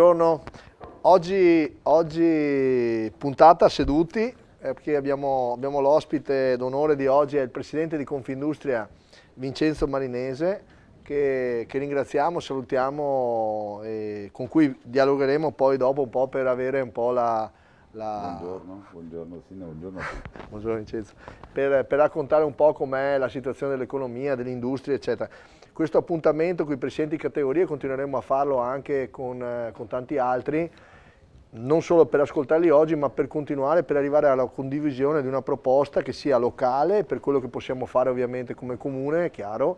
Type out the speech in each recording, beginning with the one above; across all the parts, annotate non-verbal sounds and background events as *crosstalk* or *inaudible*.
buongiorno. Oggi, oggi puntata seduti, eh, perché abbiamo, abbiamo l'ospite d'onore di oggi, è il presidente di Confindustria Vincenzo Marinese, che, che ringraziamo, salutiamo e con cui dialogheremo poi dopo un po' per avere un po' la, la... Buongiorno, buongiorno Sina, buongiorno buongiorno Vincenzo. Per, per raccontare un po' com'è la situazione dell'economia, dell'industria, eccetera. Questo appuntamento con i presidenti di categoria continueremo a farlo anche con, eh, con tanti altri, non solo per ascoltarli oggi, ma per continuare, per arrivare alla condivisione di una proposta che sia locale, per quello che possiamo fare ovviamente come comune, chiaro,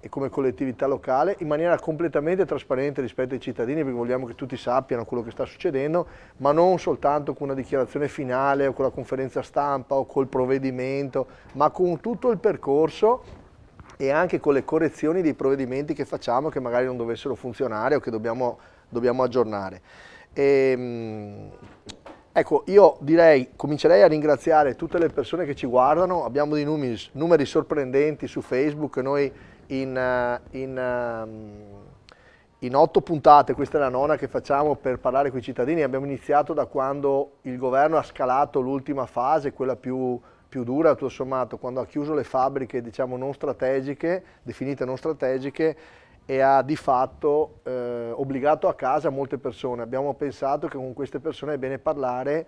e come collettività locale in maniera completamente trasparente rispetto ai cittadini perché vogliamo che tutti sappiano quello che sta succedendo ma non soltanto con una dichiarazione finale o con la conferenza stampa o col provvedimento ma con tutto il percorso e anche con le correzioni dei provvedimenti che facciamo che magari non dovessero funzionare o che dobbiamo, dobbiamo aggiornare. E, ehm, ecco, io direi, comincerei a ringraziare tutte le persone che ci guardano, abbiamo dei numeri, numeri sorprendenti su Facebook, noi in, eh, in, ehm, in otto puntate, questa è la nona che facciamo per parlare con i cittadini, abbiamo iniziato da quando il governo ha scalato l'ultima fase, quella più più dura tutto sommato quando ha chiuso le fabbriche diciamo non strategiche, definite non strategiche e ha di fatto eh, obbligato a casa molte persone. Abbiamo pensato che con queste persone è bene parlare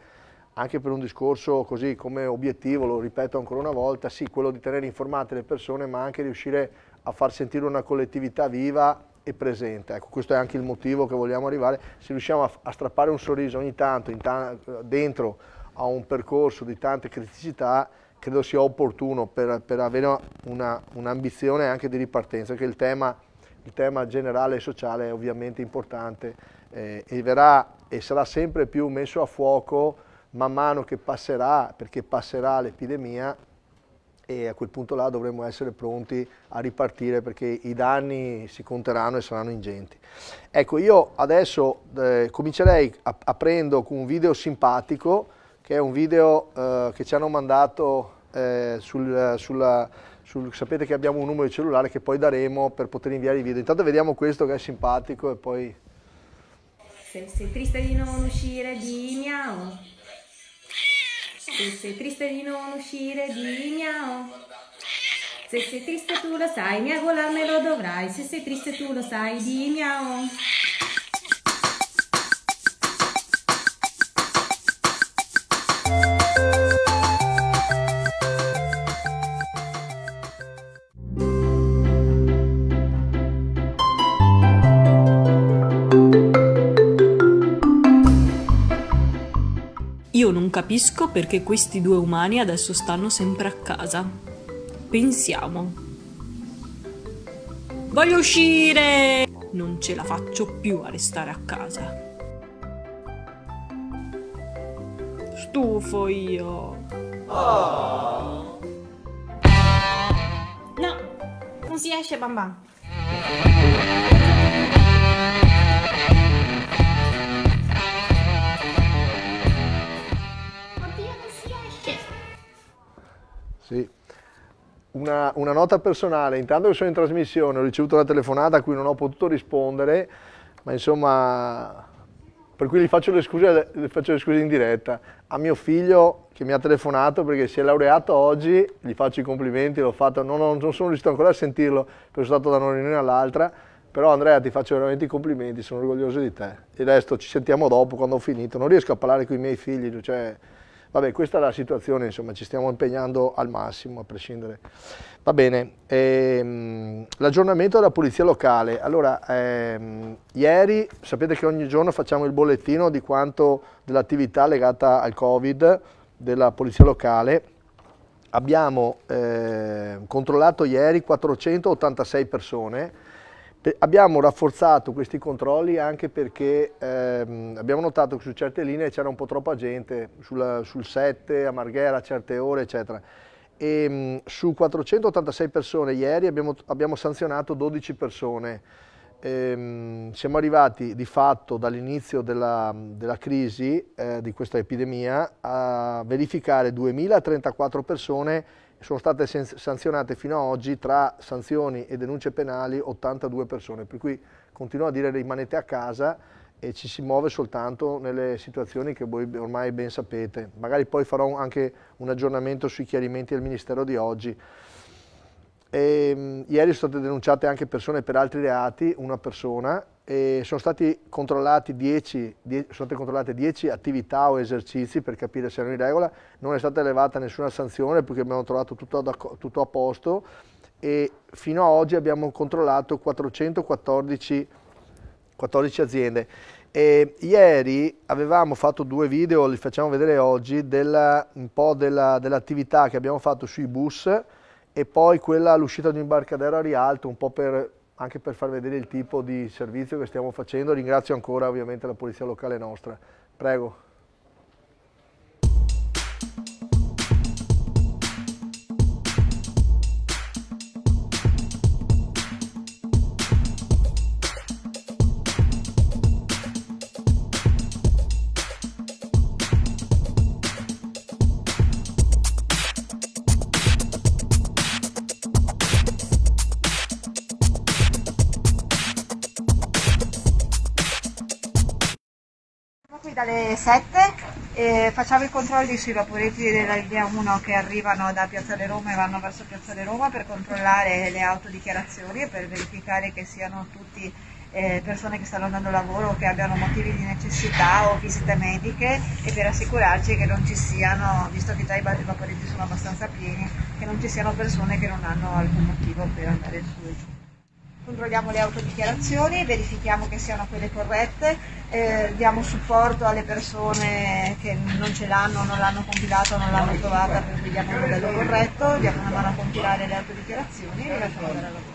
anche per un discorso così come obiettivo, lo ripeto ancora una volta, sì, quello di tenere informate le persone, ma anche riuscire a far sentire una collettività viva e presente. Ecco, questo è anche il motivo che vogliamo arrivare. Se riusciamo a, a strappare un sorriso ogni tanto ta dentro a un percorso di tante criticità, credo sia opportuno per, per avere un'ambizione un anche di ripartenza, perché il tema, il tema, generale e sociale è ovviamente importante eh, e verrà e sarà sempre più messo a fuoco man mano che passerà, perché passerà l'epidemia e a quel punto là dovremo essere pronti a ripartire perché i danni si conteranno e saranno ingenti. Ecco, io adesso eh, comincerei aprendo con un video simpatico che è un video eh, che ci hanno mandato eh, sul, sulla, sul, sapete che abbiamo un numero di cellulare che poi daremo per poter inviare i video. Intanto vediamo questo che è simpatico e poi... Se sei triste di non uscire di miau. Se sei triste di non uscire di miau. Se sei triste tu lo sai, miaularmelo dovrai. Se sei triste tu lo sai di miau. Io non capisco perché questi due umani adesso stanno sempre a casa. Pensiamo. Voglio uscire! Non ce la faccio più a restare a casa. stufo io. Oh. No, non si esce, bambam. Oddio, non si esce. Sì. Una, una, nota personale, intanto che sono in trasmissione ho ricevuto la telefonata a cui non ho potuto rispondere, ma insomma per cui gli faccio le scuse, le faccio le scuse in diretta. A mio figlio che mi ha telefonato perché si è laureato oggi, gli faccio i complimenti, l'ho fatto, non, non, non sono riuscito ancora a sentirlo perché sono stato da una riunione all'altra, però Andrea ti faccio veramente i complimenti, sono orgoglioso di te. Il resto ci sentiamo dopo quando ho finito, non riesco a parlare con i miei figli, cioè Vabbè, questa è la situazione, insomma, ci stiamo impegnando al massimo, a prescindere. Va bene, ehm, l'aggiornamento della Polizia Locale. Allora, ehm, ieri sapete che ogni giorno facciamo il bollettino di quanto dell'attività legata al Covid della Polizia Locale. Abbiamo eh, controllato ieri 486 persone, Abbiamo rafforzato questi controlli anche perché ehm, abbiamo notato che su certe linee c'era un po' troppa gente, sulla, sul 7, a Marghera a certe ore, eccetera. E, ehm, mh, su 486 persone ieri abbiamo, abbiamo sanzionato 12 persone. E, ehm, mh, siamo arrivati di fatto dall'inizio della, della, crisi eh, di questa epidemia a verificare 2034 persone sono state sanzionate fino ad oggi tra sanzioni e denunce penali 82 persone, per cui continuo a dire rimanete a casa e ci si muove soltanto nelle situazioni che voi ormai ben sapete. Magari poi farò anche un aggiornamento sui chiarimenti del Ministero di oggi. E, ehm, ieri sono state denunciate anche persone per altri reati, una persona, e sono, stati controllati 10, 10, sono state controllate 10 attività o esercizi per capire se erano in regola, non è stata elevata nessuna sanzione perché abbiamo trovato tutto, da, tutto a posto e fino ad oggi abbiamo controllato 414 14 aziende. E ieri avevamo fatto due video, li facciamo vedere oggi, della, un po' dell'attività dell che abbiamo fatto sui bus e poi quella all'uscita di imbarcadero a Rialto, un po' per, anche per far vedere il tipo di servizio che stiamo facendo. Ringrazio ancora ovviamente la polizia locale nostra. Prego. 7 e facciamo i controlli sui vaporetti della linea 1 che arrivano da Piazzale Roma e vanno verso Piazzale Roma per controllare le autodichiarazioni e per verificare che siano tutti eh, persone che stanno dando lavoro o che abbiano motivi di necessità o visite mediche e per assicurarci che non ci siano, visto che già i vaporetti sono abbastanza pieni, che non ci siano persone che non hanno alcun motivo per andare su. Controlliamo le autodichiarazioni, verifichiamo che siano quelle corrette, eh, diamo supporto alle persone che non ce l'hanno, non l'hanno compilata, non l'hanno trovata, per cui diamo un modello corretto, diamo una mano a compilare le autodichiarazioni e le lasciamo andare al lavoro.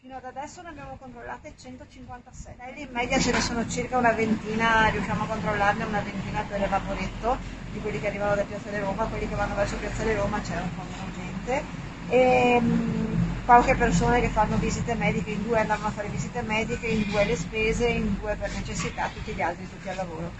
Fino ad adesso ne abbiamo controllate 156, in media ce ne sono circa una ventina, riusciamo a controllarne una ventina per evaporetto, di quelli che arrivano da Piazza di Roma, quelli che vanno verso Piazza di Roma c'è un po' meno gente. E, ehm, poche persone che fanno visite mediche, in due andavano a fare visite mediche, in due le spese, in due per necessità, tutti gli altri tutti al lavoro.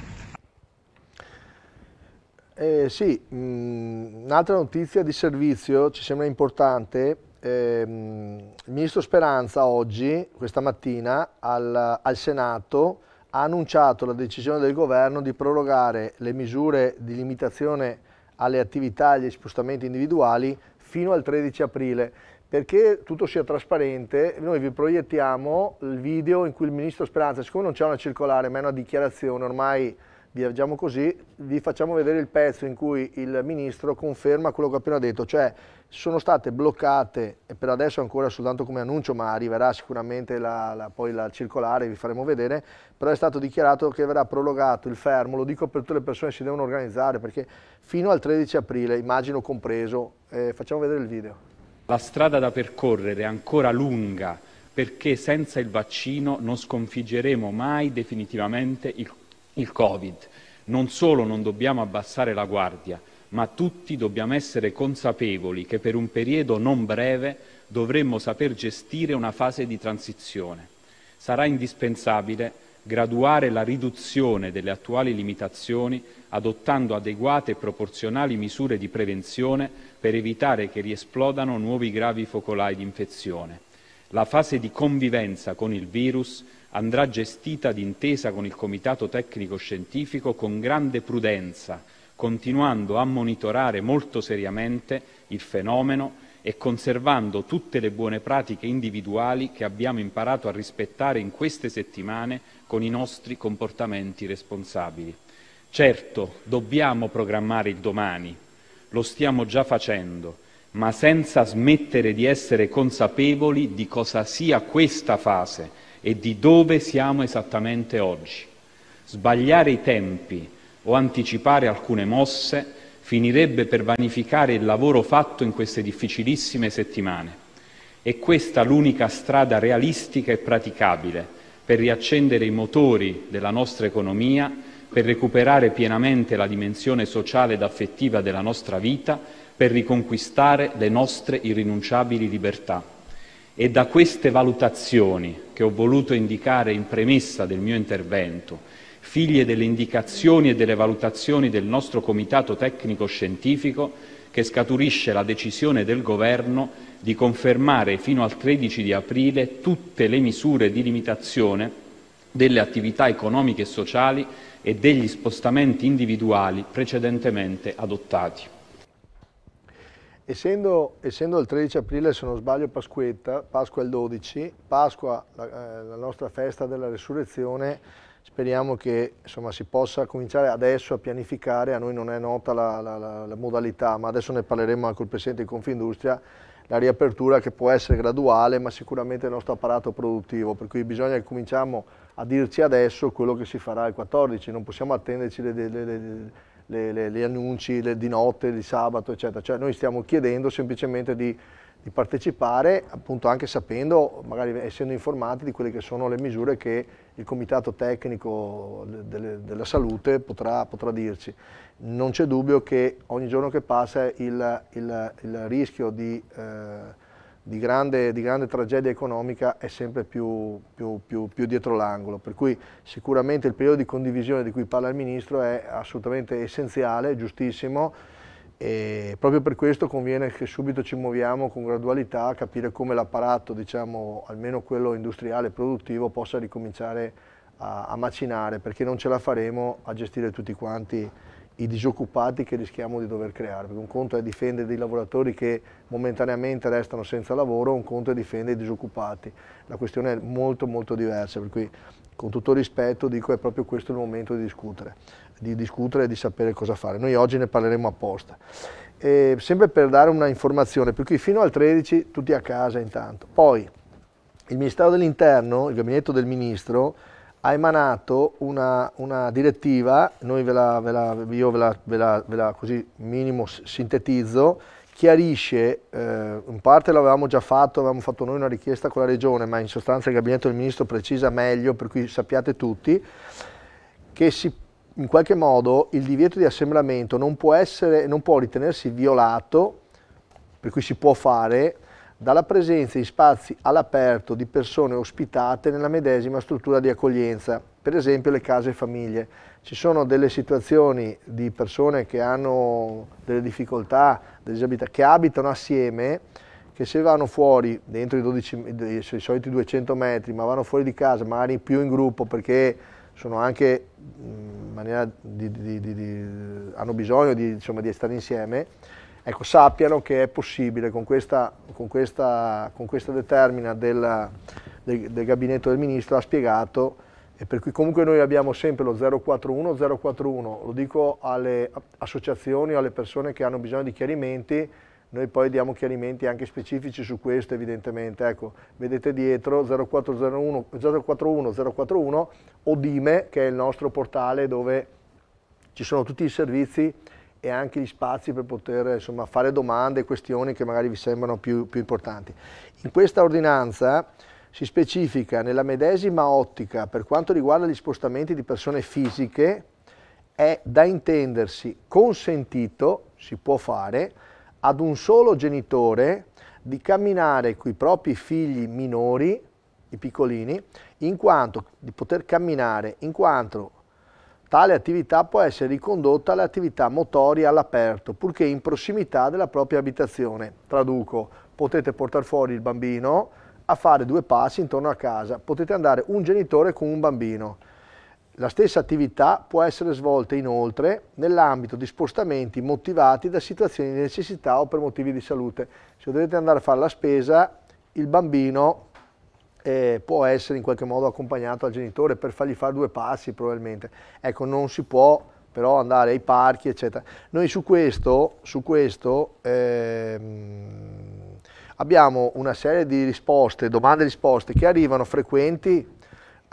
Eh, sì, mm, un'altra notizia di servizio ci sembra importante. Eh, il ministro Speranza oggi, questa mattina, al, al Senato ha annunciato la decisione del governo di prorogare le misure di limitazione alle attività e agli spostamenti individuali fino al 13 aprile perché tutto sia trasparente, noi vi proiettiamo il video in cui il ministro Speranza, siccome non c'è una circolare ma è una dichiarazione, ormai viaggiamo così, vi facciamo vedere il pezzo in cui il ministro conferma quello che ho appena detto, cioè sono state bloccate, e per adesso ancora soltanto come annuncio, ma arriverà sicuramente la, la, poi la circolare, vi faremo vedere, però è stato dichiarato che verrà prorogato il fermo, lo dico per tutte le persone che si devono organizzare, perché fino al 13 aprile, immagino compreso, eh, facciamo vedere il video. La strada da percorrere è ancora lunga perché senza il vaccino non sconfiggeremo mai definitivamente il, il Covid. Non solo non dobbiamo abbassare la guardia, ma tutti dobbiamo essere consapevoli che per un periodo non breve dovremmo saper gestire una fase di transizione. Sarà indispensabile graduare la riduzione delle attuali limitazioni adottando adeguate e proporzionali misure di prevenzione per evitare che riesplodano nuovi gravi focolai di infezione. La fase di convivenza con il virus andrà gestita d'intesa con il Comitato tecnico-scientifico con grande prudenza, continuando a monitorare molto seriamente il fenomeno e conservando tutte le buone pratiche individuali che abbiamo imparato a rispettare in queste settimane con i nostri comportamenti responsabili. Certo, dobbiamo programmare il domani, lo stiamo già facendo, ma senza smettere di essere consapevoli di cosa sia questa fase e di dove siamo esattamente oggi. Sbagliare i tempi o anticipare alcune mosse finirebbe per vanificare il lavoro fatto in queste difficilissime settimane. È questa l'unica strada realistica e praticabile per riaccendere i motori della nostra economia, per recuperare pienamente la dimensione sociale ed affettiva della nostra vita, per riconquistare le nostre irrinunciabili libertà. È da queste valutazioni che ho voluto indicare in premessa del mio intervento figlie delle indicazioni e delle valutazioni del nostro comitato tecnico-scientifico, che scaturisce la decisione del Governo di confermare fino al 13 di aprile tutte le misure di limitazione delle attività economiche e sociali e degli spostamenti individuali precedentemente adottati. Essendo, essendo, il 13 aprile, se non sbaglio, Pasquetta, Pasqua il 12, Pasqua, la, eh, la nostra festa della resurrezione, Speriamo che insomma, si possa cominciare adesso a pianificare, a noi non è nota la, la, la, la modalità, ma adesso ne parleremo anche col Presidente di Confindustria, la riapertura che può essere graduale ma sicuramente il nostro apparato produttivo, per cui bisogna che cominciamo a dirci adesso quello che si farà il 14, non possiamo attenderci gli annunci le, di notte, di sabato eccetera, cioè noi stiamo chiedendo semplicemente di, di, partecipare appunto anche sapendo, magari essendo informati di quelle che sono le misure che il comitato tecnico delle, della salute potrà, potrà dirci. Non c'è dubbio che ogni giorno che passa il, il, il rischio di, eh, di, grande, di, grande, tragedia economica è sempre più, più, più, più dietro l'angolo, per cui sicuramente il periodo di condivisione di cui parla il Ministro è assolutamente essenziale, giustissimo, e proprio per questo conviene che subito ci muoviamo con gradualità a capire come l'apparato, diciamo, almeno quello industriale e produttivo, possa ricominciare a, a, macinare, perché non ce la faremo a gestire tutti quanti i disoccupati che rischiamo di dover creare. Perché un conto è difendere i lavoratori che momentaneamente restano senza lavoro, un conto è difendere i disoccupati. La questione è molto molto diversa, per cui con tutto rispetto dico è proprio questo il momento di discutere di discutere e di sapere cosa fare. Noi oggi ne parleremo apposta. E sempre per dare una informazione, per cui fino al 13 tutti a casa intanto. Poi il Ministero dell'Interno, il gabinetto del Ministro, ha emanato una, una direttiva, ve la, ve la, io ve la, ve la, ve la così minimo sintetizzo, chiarisce, eh, in parte l'avevamo già fatto, avevamo fatto noi una richiesta con la Regione, ma in sostanza il Gabinetto del Ministro precisa meglio, per cui sappiate tutti, che si in qualche modo il divieto di assembramento non può, essere, non può ritenersi violato, per cui si può fare, dalla presenza in spazi all'aperto di persone ospitate nella medesima struttura di accoglienza, per esempio le case e famiglie. Ci sono delle situazioni di persone che hanno delle difficoltà, che abitano assieme, che se vanno fuori dentro i, 12, i soliti 200 metri, ma vanno fuori di casa, magari più in gruppo perché sono anche in maniera di, di, di, di hanno bisogno di, insomma, di stare insieme, ecco, sappiano che è possibile con questa, con questa, con questa determina del, del, del, gabinetto del ministro ha spiegato e per cui comunque noi abbiamo sempre lo 041 041, lo dico alle associazioni o alle persone che hanno bisogno di chiarimenti noi poi diamo chiarimenti anche specifici su questo evidentemente. Ecco, vedete dietro 0401, 041 041 Dime che è il nostro portale dove ci sono tutti i servizi e anche gli spazi per poter insomma, fare domande e questioni che magari vi sembrano più, più importanti. In questa ordinanza si specifica nella medesima ottica per quanto riguarda gli spostamenti di persone fisiche è da intendersi consentito, si può fare, ad un solo genitore di camminare con i propri figli minori, i piccolini, in quanto di poter camminare, in quanto tale attività può essere ricondotta alle attività motorie all'aperto, purché in prossimità della propria abitazione. Traduco, potete portare fuori il bambino a fare due passi intorno a casa, potete andare un genitore con un bambino la stessa attività può essere svolta inoltre nell'ambito di spostamenti motivati da situazioni di necessità o per motivi di salute. Se dovete andare a fare la spesa, il bambino eh, può essere in qualche modo accompagnato al genitore per fargli fare due passi probabilmente. Ecco, non si può però andare ai parchi, eccetera. Noi su questo, su questo ehm, abbiamo una serie di risposte, domande e risposte che arrivano frequenti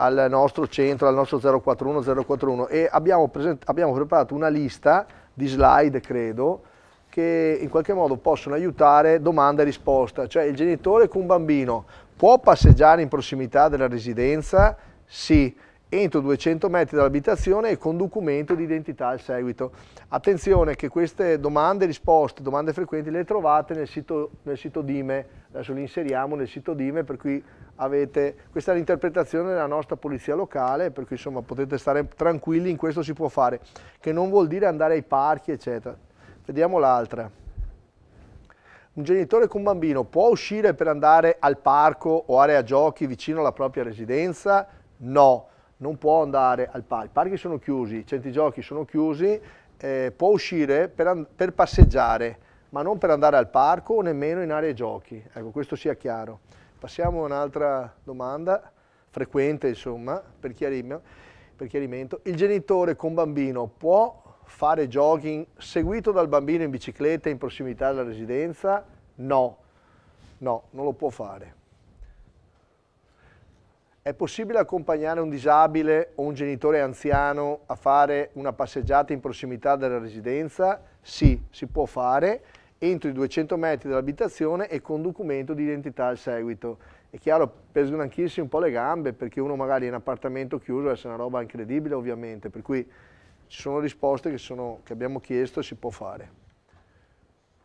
al nostro centro, al nostro 041 041 e abbiamo, abbiamo preparato una lista di slide, credo, che in qualche modo possono aiutare domanda e risposta, cioè il genitore con un bambino può passeggiare in prossimità della residenza? Sì entro 200 metri dall'abitazione e con documento di identità al seguito. Attenzione che queste domande e risposte, domande frequenti, le trovate nel sito, nel sito DIME, adesso le inseriamo nel sito DIME, per cui avete, questa è l'interpretazione della nostra polizia locale, per cui insomma potete stare tranquilli, in questo si può fare, che non vuol dire andare ai parchi eccetera. Vediamo l'altra. Un genitore con un bambino può uscire per andare al parco o area giochi vicino alla propria residenza? No non può andare al parco, i parchi sono chiusi, i centri giochi sono chiusi, eh, può uscire per, per, passeggiare, ma non per andare al parco o nemmeno in aree giochi. Ecco, questo sia chiaro. Passiamo a un'altra domanda, frequente insomma, per, chiarim per chiarimento. Il genitore con bambino può fare jogging seguito dal bambino in bicicletta in prossimità della residenza? No, no, non lo può fare. È possibile accompagnare un disabile o un genitore anziano a fare una passeggiata in prossimità della residenza? Sì, si può fare entro i 200 metri dell'abitazione e con documento di identità al seguito. È chiaro, per sgranchirsi un po' le gambe, perché uno magari in appartamento chiuso è una roba incredibile ovviamente, per cui ci sono risposte che, sono, che abbiamo chiesto e si può fare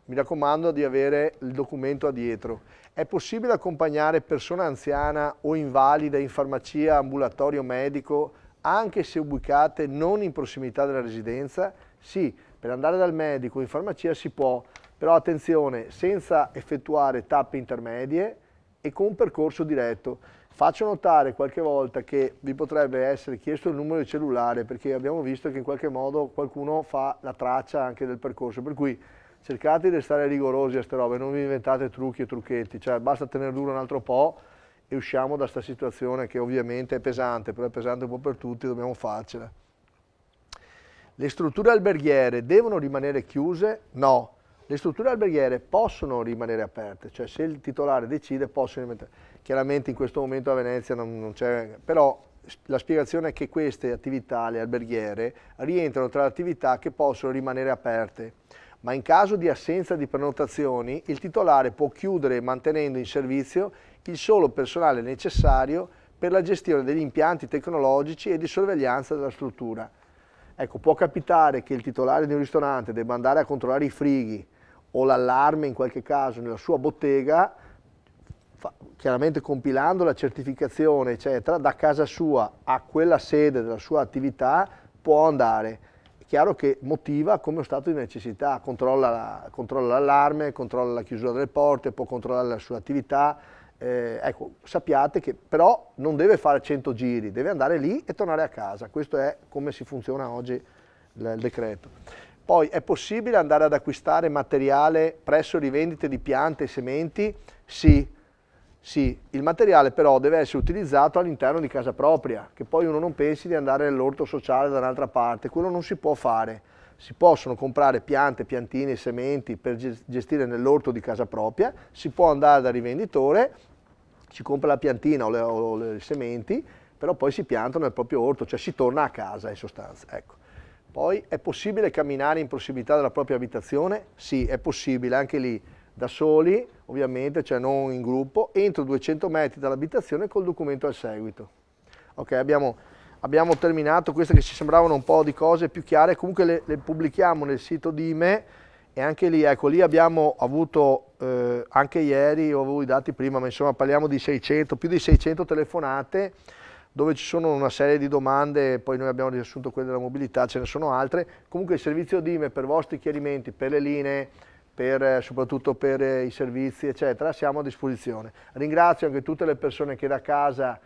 mi raccomando di avere il documento dietro. È possibile accompagnare persona anziana o invalida in farmacia, ambulatorio medico, anche se ubicate non in prossimità della residenza? Sì, per andare dal medico in farmacia si può, però attenzione, senza effettuare tappe intermedie e con un percorso diretto. Faccio notare qualche volta che vi potrebbe essere chiesto il numero di cellulare perché abbiamo visto che in qualche modo qualcuno fa la traccia anche del percorso, per cui cercate di restare rigorosi a queste robe, non vi inventate trucchi e trucchetti, cioè basta tenere duro un altro po' e usciamo da questa situazione che ovviamente è pesante, però è pesante un po' per tutti, dobbiamo farcela. Le strutture alberghiere devono rimanere chiuse? No. Le strutture alberghiere possono rimanere aperte, cioè se il titolare decide possono rimanere Chiaramente in questo momento a Venezia non, non c'è, però la spiegazione è che queste attività, le alberghiere, rientrano tra le attività che possono rimanere aperte ma in caso di assenza di prenotazioni il titolare può chiudere mantenendo in servizio il solo personale necessario per la gestione degli impianti tecnologici e di sorveglianza della struttura. Ecco, può capitare che il titolare di un ristorante debba andare a controllare i frighi o l'allarme in qualche caso nella sua bottega, chiaramente compilando la certificazione, eccetera, da casa sua a quella sede della sua attività può andare chiaro che motiva come stato di necessità, controlla, l'allarme, controlla la chiusura delle porte, può controllare la sua attività, eh, ecco, sappiate che però non deve fare 100 giri, deve andare lì e tornare a casa, questo è come si funziona oggi il decreto. Poi è possibile andare ad acquistare materiale presso rivendite di piante e sementi? Sì, sì, il materiale però deve essere utilizzato all'interno di casa propria, che poi uno non pensi di andare all'orto sociale da un'altra parte, quello non si può fare. Si possono comprare piante, piantine, sementi per gestire nell'orto di casa propria, si può andare dal rivenditore, si compra la piantina o le, o le sementi, però poi si piantano nel proprio orto, cioè si torna a casa in sostanza. Ecco. Poi è possibile camminare in prossimità della propria abitazione? Sì, è possibile, anche lì da soli, ovviamente, cioè non in gruppo, entro 200 metri dall'abitazione col documento al seguito. Ok, abbiamo, abbiamo, terminato queste che ci sembravano un po' di cose più chiare, comunque le, le pubblichiamo nel sito di IME e anche lì, ecco, lì abbiamo avuto, eh, anche ieri, ho avuto i dati prima, ma insomma parliamo di 600, più di 600 telefonate, dove ci sono una serie di domande, poi noi abbiamo riassunto quelle della mobilità, ce ne sono altre. Comunque il servizio DIME per vostri chiarimenti, per le linee, per, eh, soprattutto per eh, i servizi, eccetera, siamo a disposizione. Ringrazio anche tutte le persone che da casa,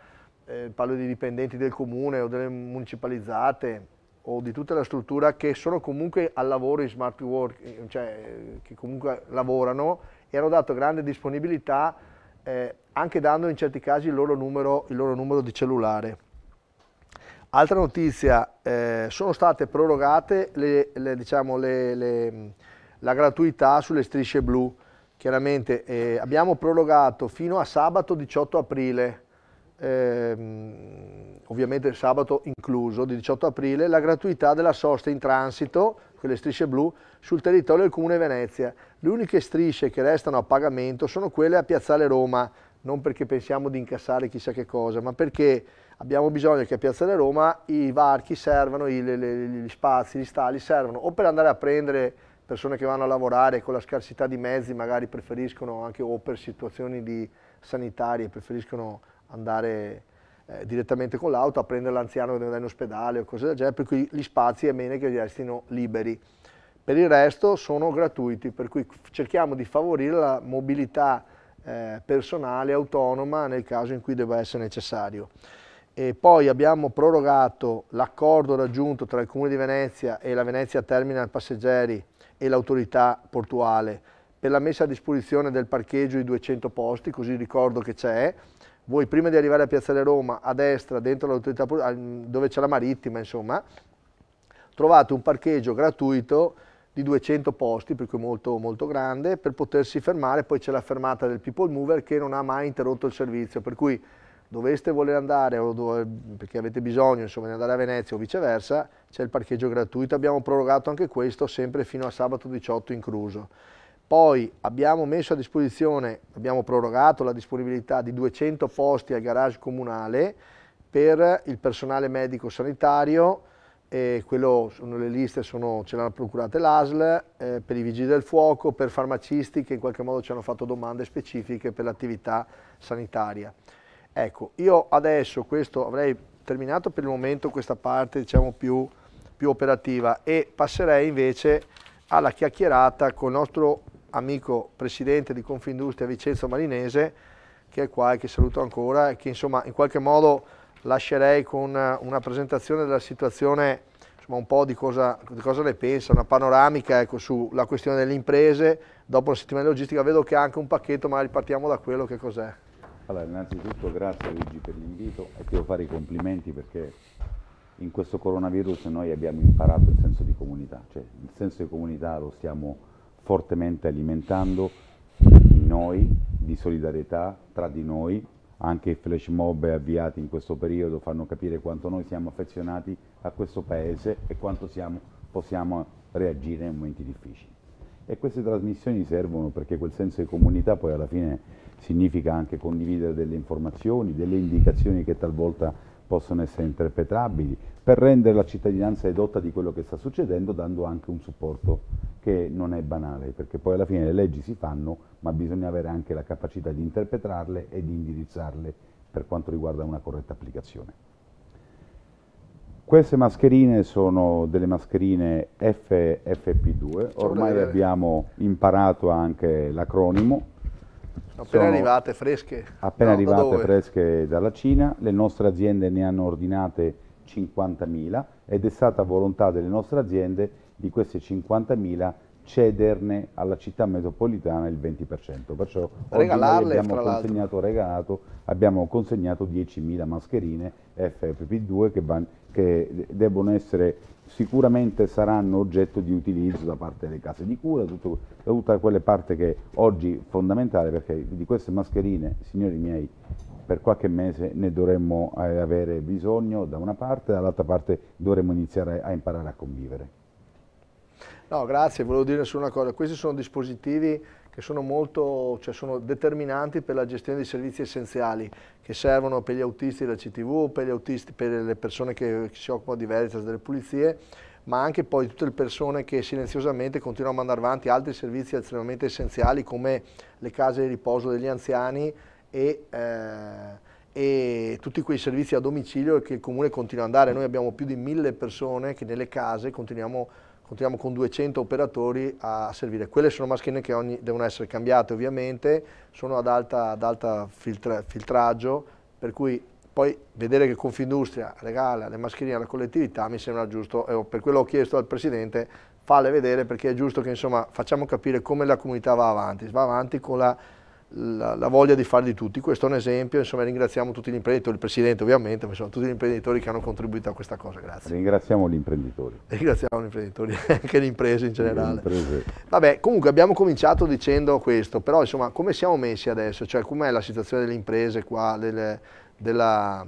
eh, parlo di dipendenti del comune o delle municipalizzate, o di tutta la struttura che sono comunque al lavoro in smart work, eh, cioè che comunque lavorano e hanno dato grande disponibilità eh, anche dando in certi casi il loro numero, il loro numero di cellulare. Altra notizia, eh, sono state prorogate le, le, diciamo, le, le la gratuità sulle strisce blu. Chiaramente eh, abbiamo prorogato fino a sabato 18 aprile, ehm, ovviamente sabato incluso, di 18 aprile, la gratuità della sosta in transito, quelle strisce blu, sul territorio del Comune Venezia. Le uniche strisce che restano a pagamento sono quelle a Piazzale Roma, non perché pensiamo di incassare chissà che cosa, ma perché abbiamo bisogno che a Piazzale Roma i varchi servano, gli spazi, gli stali servano o per andare a prendere persone che vanno a lavorare con la scarsità di mezzi magari preferiscono anche o per situazioni di sanitarie preferiscono andare eh, direttamente con l'auto a prendere l'anziano che deve andare in ospedale o cose del genere, per cui gli spazi è bene che restino liberi. Per il resto sono gratuiti, per cui cerchiamo di favorire la mobilità eh, personale autonoma nel caso in cui debba essere necessario. E poi abbiamo prorogato l'accordo raggiunto tra il Comune di Venezia e la Venezia Terminal Passeggeri e l'autorità portuale per la messa a disposizione del parcheggio di 200 posti, così ricordo che c'è. Voi prima di arrivare a Piazzale Roma, a destra, dentro l'autorità dove c'è la marittima, insomma, trovate un parcheggio gratuito di 200 posti, per cui molto, molto grande, per potersi fermare, poi c'è la fermata del People Mover che non ha mai interrotto il servizio, per cui doveste voler andare, o dove, perché avete bisogno insomma, di andare a Venezia o viceversa, c'è il parcheggio gratuito, abbiamo prorogato anche questo sempre fino a sabato 18 incluso. Poi abbiamo messo a disposizione, abbiamo prorogato la disponibilità di 200 posti al garage comunale per il personale medico sanitario, e quello, sono, le liste sono, ce l'hanno procurate l'ASL, eh, per i vigili del fuoco, per farmacisti che in qualche modo ci hanno fatto domande specifiche per l'attività sanitaria. Ecco, io adesso questo avrei terminato per il momento questa parte diciamo più più operativa e passerei invece alla chiacchierata con il nostro amico presidente di Confindustria Vincenzo Marinese che è qua e che saluto ancora e che insomma in qualche modo lascerei con eh, una presentazione della situazione insomma un po' di cosa, di cosa ne pensa, una panoramica ecco, sulla questione delle imprese dopo la settimana logistica vedo che ha anche un pacchetto ma ripartiamo da quello che cos'è. Allora innanzitutto grazie Luigi per l'invito e devo fare i complimenti perché in questo coronavirus noi abbiamo imparato il senso di comunità, cioè il senso di comunità lo stiamo fortemente alimentando in noi, di solidarietà tra di noi, anche i flash mob avviati in questo periodo fanno capire quanto noi siamo affezionati a questo paese e quanto siamo, possiamo reagire in momenti difficili. E queste trasmissioni servono perché quel senso di comunità poi alla fine significa anche condividere delle informazioni, delle indicazioni che talvolta possono essere interpretabili, per rendere la cittadinanza edotta di quello che sta succedendo, dando anche un supporto che non è banale, perché poi alla fine le leggi si fanno, ma bisogna avere anche la capacità di interpretarle e di indirizzarle per quanto riguarda una corretta applicazione. Queste mascherine sono delle mascherine FFP2, ormai abbiamo imparato anche l'acronimo, Appena arrivate fresche. Appena no, arrivate da fresche dalla Cina, le nostre aziende ne hanno ordinate 50.000 ed è stata volontà delle nostre aziende di queste 50.000 cederne alla città metropolitana il 20%. Perciò Regalarle, abbiamo consegnato, regalato, abbiamo consegnato 10.000 mascherine FFP2 che, van, che, debbono essere sicuramente saranno oggetto di utilizzo da parte delle case di cura, tutto, da tutte quelle parti che oggi è fondamentale perché di queste mascherine, signori miei, per qualche mese ne dovremmo eh, avere bisogno da una parte, dall'altra parte dovremmo iniziare a imparare a convivere. No, grazie, volevo dire solo una cosa, questi sono dispositivi che sono molto, cioè sono determinanti per la gestione dei servizi essenziali che servono per gli autisti della CTV, per, autisti, per le persone che si occupano di Veritas, delle pulizie, ma anche poi tutte le persone che silenziosamente continuano a mandare avanti altri servizi estremamente essenziali come le case di riposo degli anziani e, eh, e tutti quei servizi a domicilio che il comune continua a dare. Noi abbiamo più di mille persone che nelle case continuiamo a continuiamo con 200 operatori a servire. Quelle sono macchine che ogni, devono essere cambiate ovviamente, sono ad alta, ad alta filtra, filtraggio, per cui poi vedere che Confindustria regala le mascherine alla collettività mi sembra giusto, e per quello ho chiesto al Presidente falle vedere perché è giusto che insomma, facciamo capire come la comunità va avanti, va avanti con la la, la, voglia di fare di tutti. Questo è un esempio, insomma ringraziamo tutti gli imprenditori, il Presidente ovviamente, ma insomma tutti gli imprenditori che hanno contribuito a questa cosa, grazie. Ringraziamo gli imprenditori. Ringraziamo gli imprenditori, *laughs* anche le imprese in generale. Imprese. Vabbè, comunque abbiamo cominciato dicendo questo, però insomma come siamo messi adesso? Cioè com'è la situazione delle imprese qua, delle, della,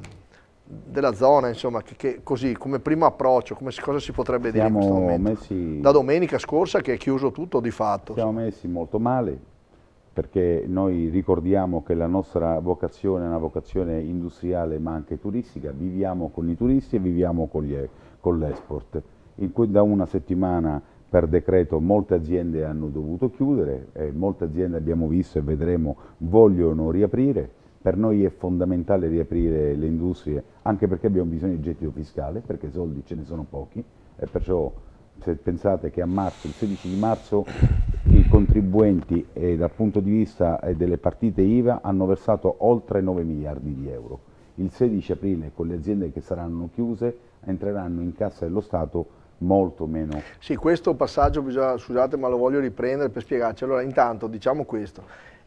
della, zona, insomma, che, che, così come primo approccio, come, cosa si potrebbe siamo dire in questo momento? Messi... Da domenica scorsa che è chiuso tutto di fatto. Siamo messi molto male, perché noi ricordiamo che la nostra vocazione è una vocazione industriale ma anche turistica, viviamo con i turisti e viviamo con l'export. In cui Da una settimana per decreto molte aziende hanno dovuto chiudere, e molte aziende abbiamo visto e vedremo vogliono riaprire, per noi è fondamentale riaprire le industrie anche perché abbiamo bisogno di gettito fiscale, perché soldi ce ne sono pochi e perciò se pensate che a marzo, il 16 di marzo i contribuenti eh, dal punto di vista eh, delle partite IVA hanno versato oltre 9 miliardi di euro. Il 16 aprile con le aziende che saranno chiuse entreranno in cassa dello Stato molto meno. Sì, questo passaggio bisogna, scusate ma lo voglio riprendere per spiegarci. Allora intanto diciamo questo,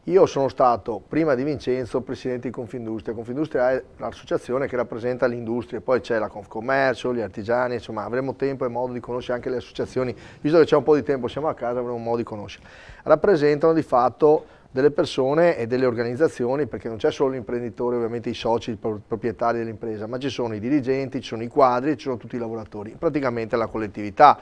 io sono stato, prima di Vincenzo, presidente di Confindustria. Confindustria è l'associazione che rappresenta l'industria, poi c'è la Confcommercio, gli artigiani, insomma avremo tempo e modo di conoscere anche le associazioni. Visto che c'è un po' di tempo, siamo a casa, avremo modo di conoscere. Rappresentano di fatto delle persone e delle organizzazioni, perché non c'è solo l'imprenditore, ovviamente i soci, i proprietari dell'impresa, ma ci sono i dirigenti, ci sono i quadri, ci sono tutti i lavoratori, praticamente la collettività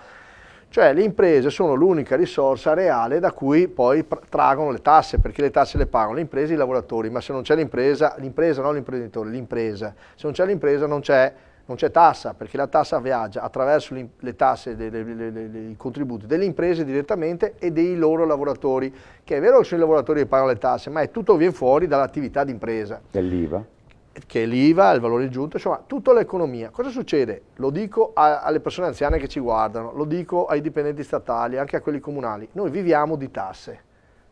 cioè le imprese sono l'unica risorsa reale da cui poi traggono le tasse, perché le tasse le pagano le imprese e i lavoratori, ma se non c'è l'impresa, l'impresa non l'imprenditore, l'impresa, se non c'è l'impresa non c'è non c'è tassa perché la tassa viaggia attraverso le tasse, le, le, le, i contributi delle imprese direttamente e dei loro lavoratori, che è vero che sono i lavoratori che pagano le tasse, ma è tutto viene fuori dall'attività d'impresa. Dell'IVA? che è l'IVA, il valore aggiunto, insomma, tutta l'economia. Cosa succede? Lo dico a, alle persone anziane che ci guardano, lo dico ai dipendenti statali, anche a quelli comunali. Noi viviamo di tasse,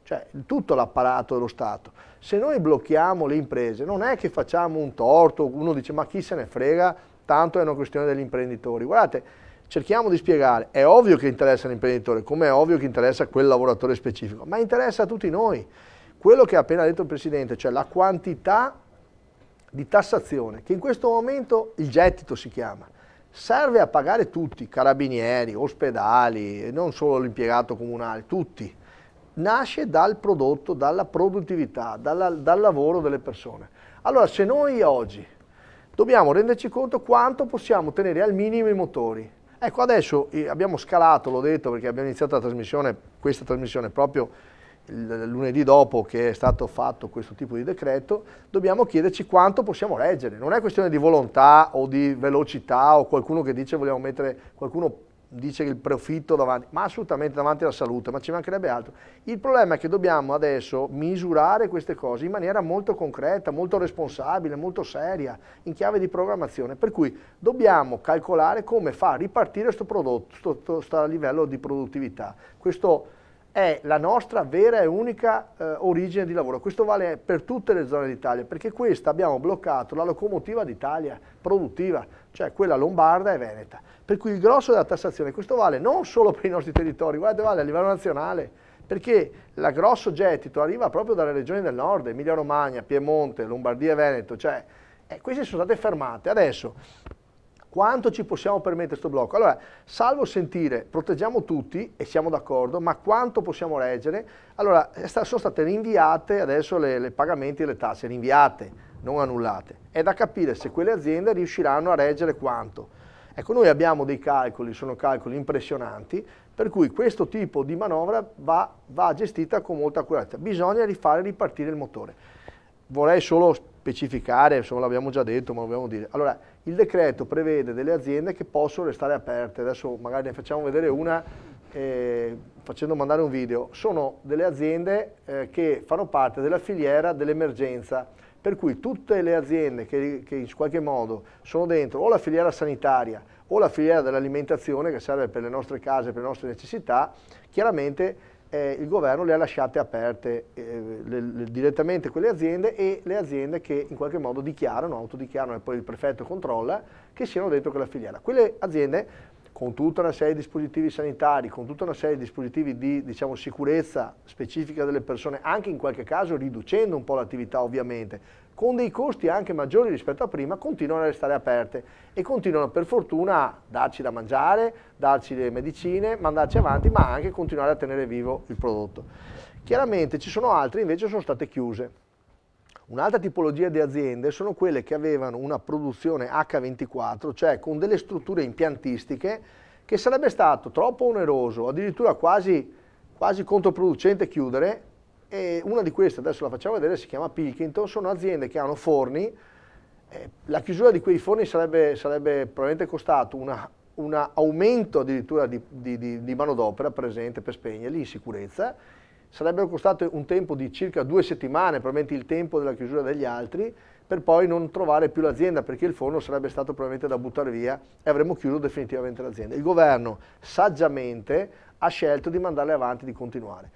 cioè tutto l'apparato dello Stato. Se noi blocchiamo le imprese, non è che facciamo un torto, uno dice ma chi se ne frega, tanto è una questione degli imprenditori. Guardate, cerchiamo di spiegare, è ovvio che interessa l'imprenditore, come è ovvio che interessa quel lavoratore specifico, ma interessa a tutti noi. Quello che ha appena detto il Presidente, cioè la quantità di tassazione, che in questo momento il gettito si chiama, serve a pagare tutti, carabinieri, ospedali, non solo l'impiegato comunale, tutti. Nasce dal prodotto, dalla produttività, dalla, dal lavoro delle persone. Allora se noi oggi dobbiamo renderci conto quanto possiamo tenere al minimo i motori. Ecco adesso eh, abbiamo scalato, l'ho detto perché abbiamo iniziato la trasmissione, questa trasmissione proprio il lunedì dopo che è stato fatto questo tipo di decreto, dobbiamo chiederci quanto possiamo reggere. Non è questione di volontà o di velocità o qualcuno che dice vogliamo mettere, qualcuno dice il profitto davanti, ma assolutamente davanti alla salute, ma ci mancherebbe altro. Il problema è che dobbiamo adesso misurare queste cose in maniera molto concreta, molto responsabile, molto seria, in chiave di programmazione, per cui dobbiamo calcolare come fa a ripartire questo prodotto, questo livello di produttività. Questo è la nostra vera e unica eh, origine di lavoro. Questo vale per tutte le zone d'Italia, perché questa abbiamo bloccato la locomotiva d'Italia produttiva, cioè quella lombarda e veneta. Per cui il grosso della tassazione, questo vale non solo per i nostri territori, guarda, vale a livello nazionale, perché il grosso gettito arriva proprio dalle regioni del nord, Emilia Romagna, Piemonte, Lombardia e Veneto, cioè eh, queste sono state fermate. Adesso quanto ci possiamo permettere questo blocco? Allora, salvo sentire, proteggiamo tutti e siamo d'accordo, ma quanto possiamo reggere? Allora, eh, sono state rinviate adesso le, pagamenti e le tasse, rinviate, non annullate. È da capire se quelle aziende riusciranno a reggere quanto. Ecco, noi abbiamo dei calcoli, sono calcoli impressionanti, per cui questo tipo di manovra va, va gestita con molta accuratezza. Bisogna rifare ripartire il motore. Vorrei solo specificare, insomma l'abbiamo già detto, ma lo dobbiamo dire. Allora, il decreto prevede delle aziende che possono restare aperte, adesso magari ne facciamo vedere una eh, facendo mandare un video, sono delle aziende eh, che fanno parte della filiera dell'emergenza, per cui tutte le aziende che, che, in qualche modo sono dentro o la filiera sanitaria o la filiera dell'alimentazione che serve per le nostre case, per le nostre necessità, chiaramente eh, il governo le ha lasciate aperte eh, le, le, direttamente quelle aziende e le aziende che in qualche modo dichiarano, autodichiarano e poi il prefetto controlla che siano dentro quella filiera. Quelle aziende con tutta una serie di dispositivi sanitari, con tutta una serie di dispositivi di diciamo, sicurezza specifica delle persone, anche in qualche caso riducendo un po' l'attività ovviamente, con dei costi anche maggiori rispetto a prima, continuano a restare aperte e continuano per fortuna a darci da mangiare, darci le medicine, mandarci avanti, ma anche continuare a tenere vivo il prodotto. Chiaramente ci sono altre invece che sono state chiuse. Un'altra tipologia di aziende sono quelle che avevano una produzione H24, cioè con delle strutture impiantistiche che sarebbe stato troppo oneroso, addirittura quasi, quasi controproducente chiudere e una di queste, adesso la facciamo vedere, si chiama Pilkington, sono aziende che hanno forni, eh, la chiusura di quei forni sarebbe, sarebbe probabilmente costato una, un aumento addirittura di, di, di, di manodopera presente per spegnerli in sicurezza, sarebbero costate un tempo di circa due settimane, probabilmente il tempo della chiusura degli altri, per poi non trovare più l'azienda perché il forno sarebbe stato probabilmente da buttare via e avremmo chiuso definitivamente l'azienda. Il governo saggiamente ha scelto di mandarle avanti, di continuare.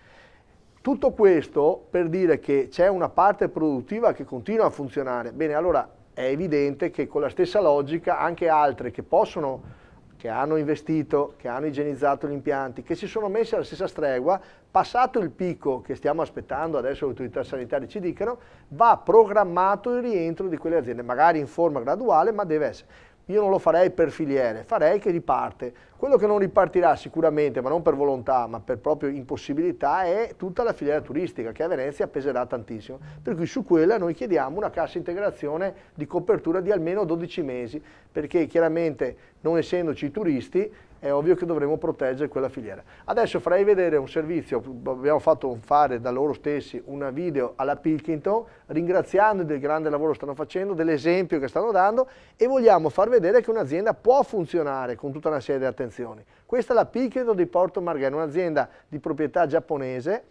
Tutto questo per dire che c'è una parte produttiva che continua a funzionare. Bene, allora è evidente che con la stessa logica anche altre che possono che hanno investito, che hanno igienizzato gli impianti, che si sono messi alla stessa stregua, passato il picco che stiamo aspettando adesso le autorità sanitarie ci dicano, va programmato il rientro di quelle aziende, magari in forma graduale, ma deve essere io non lo farei per filiere, farei che riparte. Quello che non ripartirà sicuramente, ma non per volontà, ma per proprio impossibilità, è tutta la filiera turistica, che a Venezia peserà tantissimo. Per cui su quella noi chiediamo una cassa integrazione di copertura di almeno 12 mesi, perché chiaramente non essendoci turisti, è ovvio che dovremo proteggere quella filiera. Adesso farei vedere un servizio, abbiamo fatto fare da loro stessi una video alla Pilkington, ringraziando del grande lavoro che stanno facendo, dell'esempio che stanno dando e vogliamo far vedere che un'azienda può funzionare con tutta una serie di attenzioni. Questa è la Pilkington di Porto Margherita, un'azienda di proprietà giapponese,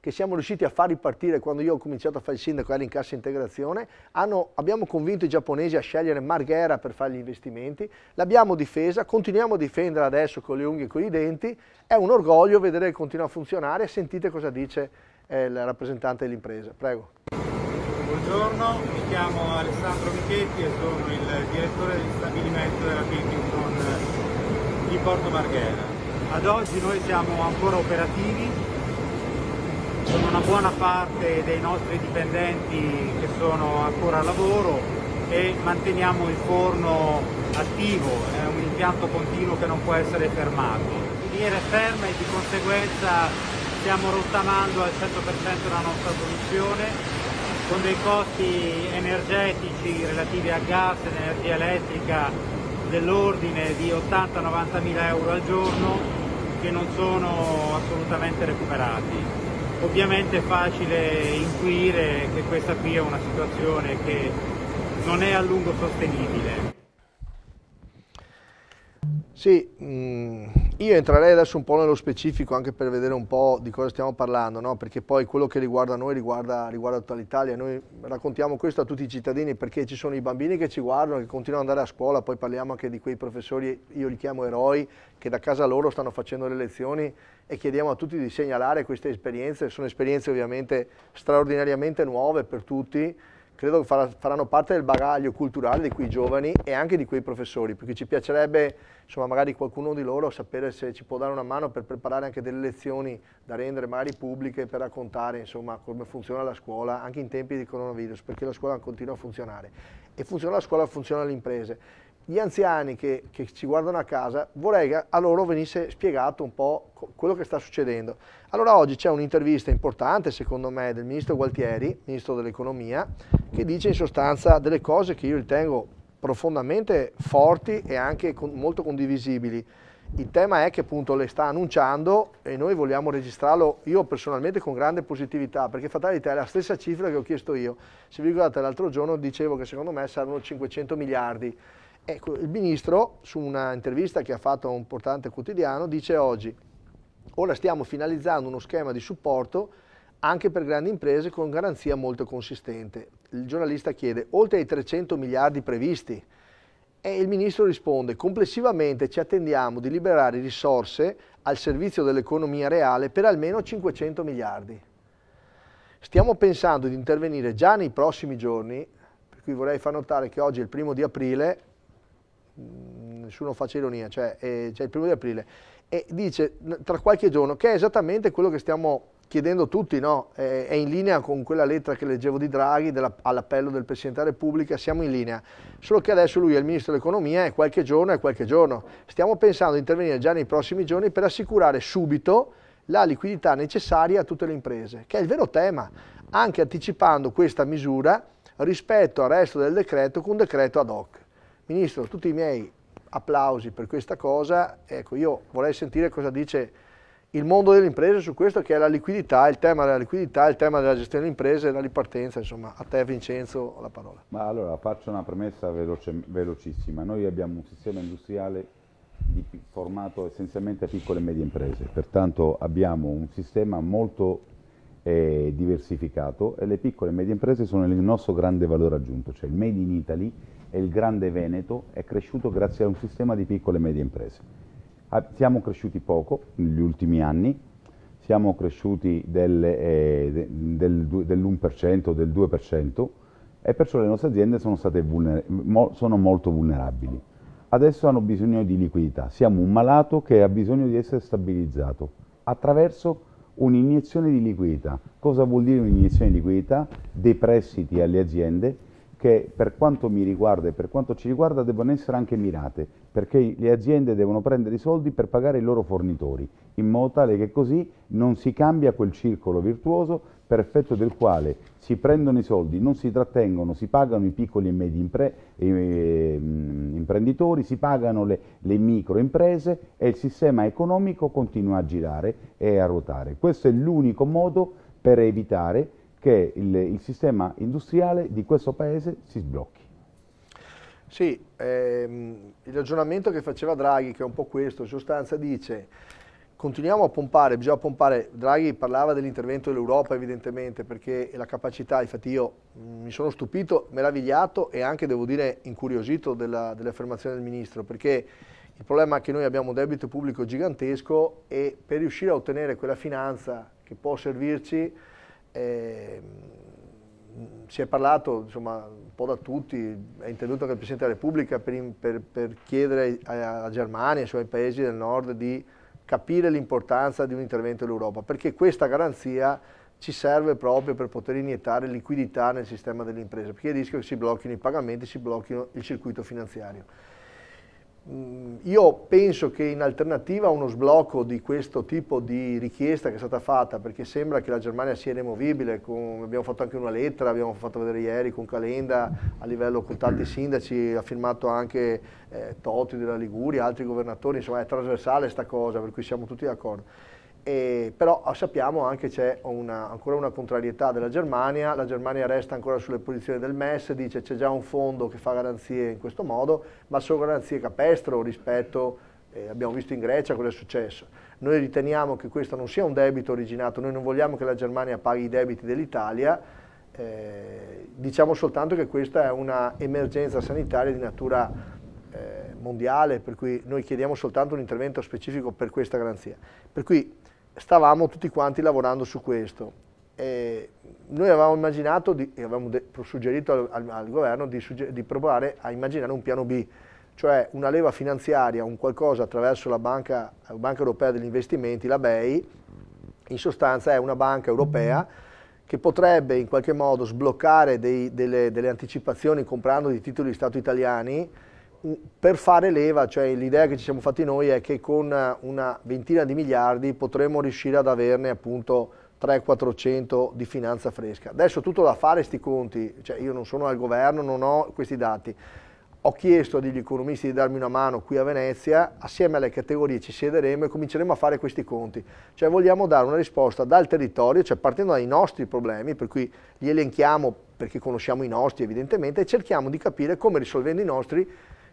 che siamo riusciti a far ripartire quando io ho cominciato a fare il sindaco, era in cassa integrazione, hanno, abbiamo convinto i giapponesi a scegliere Marghera per fare gli investimenti, l'abbiamo difesa, continuiamo a difenderla adesso con le unghie e con i denti, è un orgoglio vedere che continua a funzionare sentite cosa dice eh, il rappresentante dell'impresa. Prego. Buongiorno, mi chiamo Alessandro Michetti e sono il direttore di stabilimento della Pilkington di Porto Marghera. Ad oggi noi siamo ancora operativi sono una buona parte dei nostri dipendenti che sono ancora a lavoro e manteniamo il forno attivo, è un impianto continuo che non può essere fermato. Finire è ferma e di conseguenza stiamo rottamando al 100% la nostra produzione con dei costi energetici relativi a gas, energia elettrica dell'ordine di 80-90 mila euro al giorno che non sono assolutamente recuperati. Ovviamente è facile intuire che questa qui è una situazione che non è a lungo sostenibile. Sì, mm, io entrerei adesso un po' nello specifico anche per vedere un po' di cosa stiamo parlando, no? perché poi quello che riguarda noi riguarda, riguarda tutta l'Italia, noi raccontiamo questo a tutti i cittadini perché ci sono i bambini che ci guardano, che continuano ad andare a scuola, poi parliamo anche di quei professori, io li chiamo eroi, che da casa loro stanno facendo le lezioni e chiediamo a tutti di segnalare queste esperienze, sono esperienze ovviamente straordinariamente nuove per tutti, credo che faranno parte del bagaglio culturale di quei giovani e anche di quei professori, perché ci piacerebbe insomma, magari qualcuno di loro sapere se ci può dare una mano per preparare anche delle lezioni da rendere magari pubbliche per raccontare insomma, come funziona la scuola anche in tempi di coronavirus, perché la scuola continua a funzionare e funziona la scuola, funzionano le imprese gli anziani che, che, ci guardano a casa, vorrei che a loro venisse spiegato un po' quello che sta succedendo. Allora oggi c'è un'intervista importante, secondo me, del ministro Gualtieri, ministro dell'economia, che dice in sostanza delle cose che io ritengo profondamente forti e anche con, molto condivisibili. Il tema è che appunto le sta annunciando e noi vogliamo registrarlo io personalmente con grande positività perché Fatalità è la stessa cifra che ho chiesto io. Se vi ricordate l'altro giorno dicevo che secondo me saranno 500 miliardi Ecco, il ministro, su una intervista che ha fatto a un importante quotidiano, dice oggi, ora stiamo finalizzando uno schema di supporto anche per grandi imprese con garanzia molto consistente. Il giornalista chiede, oltre ai 300 miliardi previsti, e il ministro risponde, complessivamente ci attendiamo di liberare risorse al servizio dell'economia reale per almeno 500 miliardi. Stiamo pensando di intervenire già nei prossimi giorni, per cui vorrei far notare che oggi è il primo di aprile, Mm, nessuno faccia ironia, cioè, eh, cioè il primo di aprile, e dice tra qualche giorno che è esattamente quello che stiamo chiedendo tutti, no? eh, è in linea con quella lettera che leggevo di Draghi all'appello del Presidente della Repubblica, siamo in linea, solo che adesso lui è il Ministro dell'Economia e qualche giorno è qualche giorno, stiamo pensando di intervenire già nei prossimi giorni per assicurare subito la liquidità necessaria a tutte le imprese, che è il vero tema, anche anticipando questa misura rispetto al resto del decreto con decreto ad hoc. Ministro, tutti i miei applausi per questa cosa, ecco, io vorrei sentire cosa dice il mondo delle imprese su questo che è la liquidità, il tema della liquidità, il tema della gestione delle imprese e la ripartenza, insomma, a te Vincenzo la parola. Ma allora faccio una premessa veloce, velocissima, noi abbiamo un sistema industriale di, formato essenzialmente a piccole e medie imprese, pertanto abbiamo un sistema molto eh, diversificato e le piccole e medie imprese sono il nostro grande valore aggiunto, cioè il Made in Italy e il grande Veneto è cresciuto grazie a un sistema di piccole e medie imprese. Ah, siamo cresciuti poco negli ultimi anni, siamo cresciuti eh, del, eh, del, dell'1%, del 2% e perciò le nostre aziende sono, sono molto vulnerabili. Adesso hanno bisogno di liquidità, siamo un malato che ha bisogno di essere stabilizzato attraverso un'iniezione di liquidità. Cosa vuol dire un'iniezione di liquidità? Dei prestiti alle aziende che per quanto mi riguarda e per quanto ci riguarda devono essere anche mirate, perché le aziende devono prendere i soldi per pagare i loro fornitori, in modo tale che così non si cambia quel circolo virtuoso per effetto del quale si prendono i soldi, non si trattengono, si pagano i piccoli e medi impre, eh, imprenditori, si pagano le, le micro imprese e il sistema economico continua a girare e a ruotare. Questo è l'unico modo per evitare che il, il sistema industriale di questo paese si sblocchi. Sì, ehm, il ragionamento che faceva Draghi, che è un po' questo, in sostanza dice continuiamo a pompare, bisogna pompare, Draghi parlava dell'intervento dell'Europa evidentemente perché la capacità, infatti io mm, mi sono stupito, meravigliato e anche devo dire incuriosito dell'affermazione dell del Ministro perché il problema è che noi abbiamo un debito pubblico gigantesco e per riuscire a ottenere quella finanza che può servirci eh, si è parlato insomma, un po' da tutti, è intervenuto anche il Presidente della Repubblica per, per, per chiedere a, a Germania e ai suoi paesi del nord di capire l'importanza di un intervento dell'Europa, perché questa garanzia ci serve proprio per poter iniettare liquidità nel sistema delle imprese, perché il rischio che si blocchino i pagamenti, si blocchino il circuito finanziario. Mm, io penso che in alternativa a uno sblocco di questo tipo di richiesta che è stata fatta, perché sembra che la Germania sia inamovibile, con, abbiamo fatto anche una lettera, abbiamo fatto vedere ieri con Calenda a livello con tanti sindaci, ha firmato anche eh, Totti della Liguria, altri governatori, insomma è trasversale questa cosa, per cui siamo tutti d'accordo. E, però ah, sappiamo anche che c'è ancora una contrarietà della Germania, la Germania resta ancora sulle posizioni del MES, dice c'è già un fondo che fa garanzie in questo modo, ma sono garanzie capestro rispetto, eh, abbiamo visto in Grecia cosa è successo. Noi riteniamo che questo non sia un debito originato, noi non vogliamo che la Germania paghi i debiti dell'Italia, eh, diciamo soltanto che questa è un'emergenza sanitaria di natura eh, mondiale, per cui noi chiediamo soltanto un intervento specifico per questa garanzia. Per cui stavamo tutti quanti lavorando su questo. E noi avevamo immaginato di, e avevamo suggerito al, al governo di, di, provare a immaginare un piano B, cioè una leva finanziaria, un qualcosa attraverso la Banca, la banca Europea degli Investimenti, la BEI, in sostanza è una banca europea che potrebbe in qualche modo sbloccare dei, delle, delle anticipazioni comprando dei titoli di Stato italiani per fare leva, cioè l'idea che ci siamo fatti noi è che con una ventina di miliardi potremmo riuscire ad averne appunto 300-400 di finanza fresca. Adesso tutto da fare sti conti, cioè io non sono al governo, non ho questi dati. Ho chiesto agli economisti di darmi una mano qui a Venezia, assieme alle categorie ci siederemo e cominceremo a fare questi conti. Cioè vogliamo dare una risposta dal territorio, cioè partendo dai nostri problemi, per cui li elenchiamo perché conosciamo i nostri evidentemente, e cerchiamo di capire come risolvendo i nostri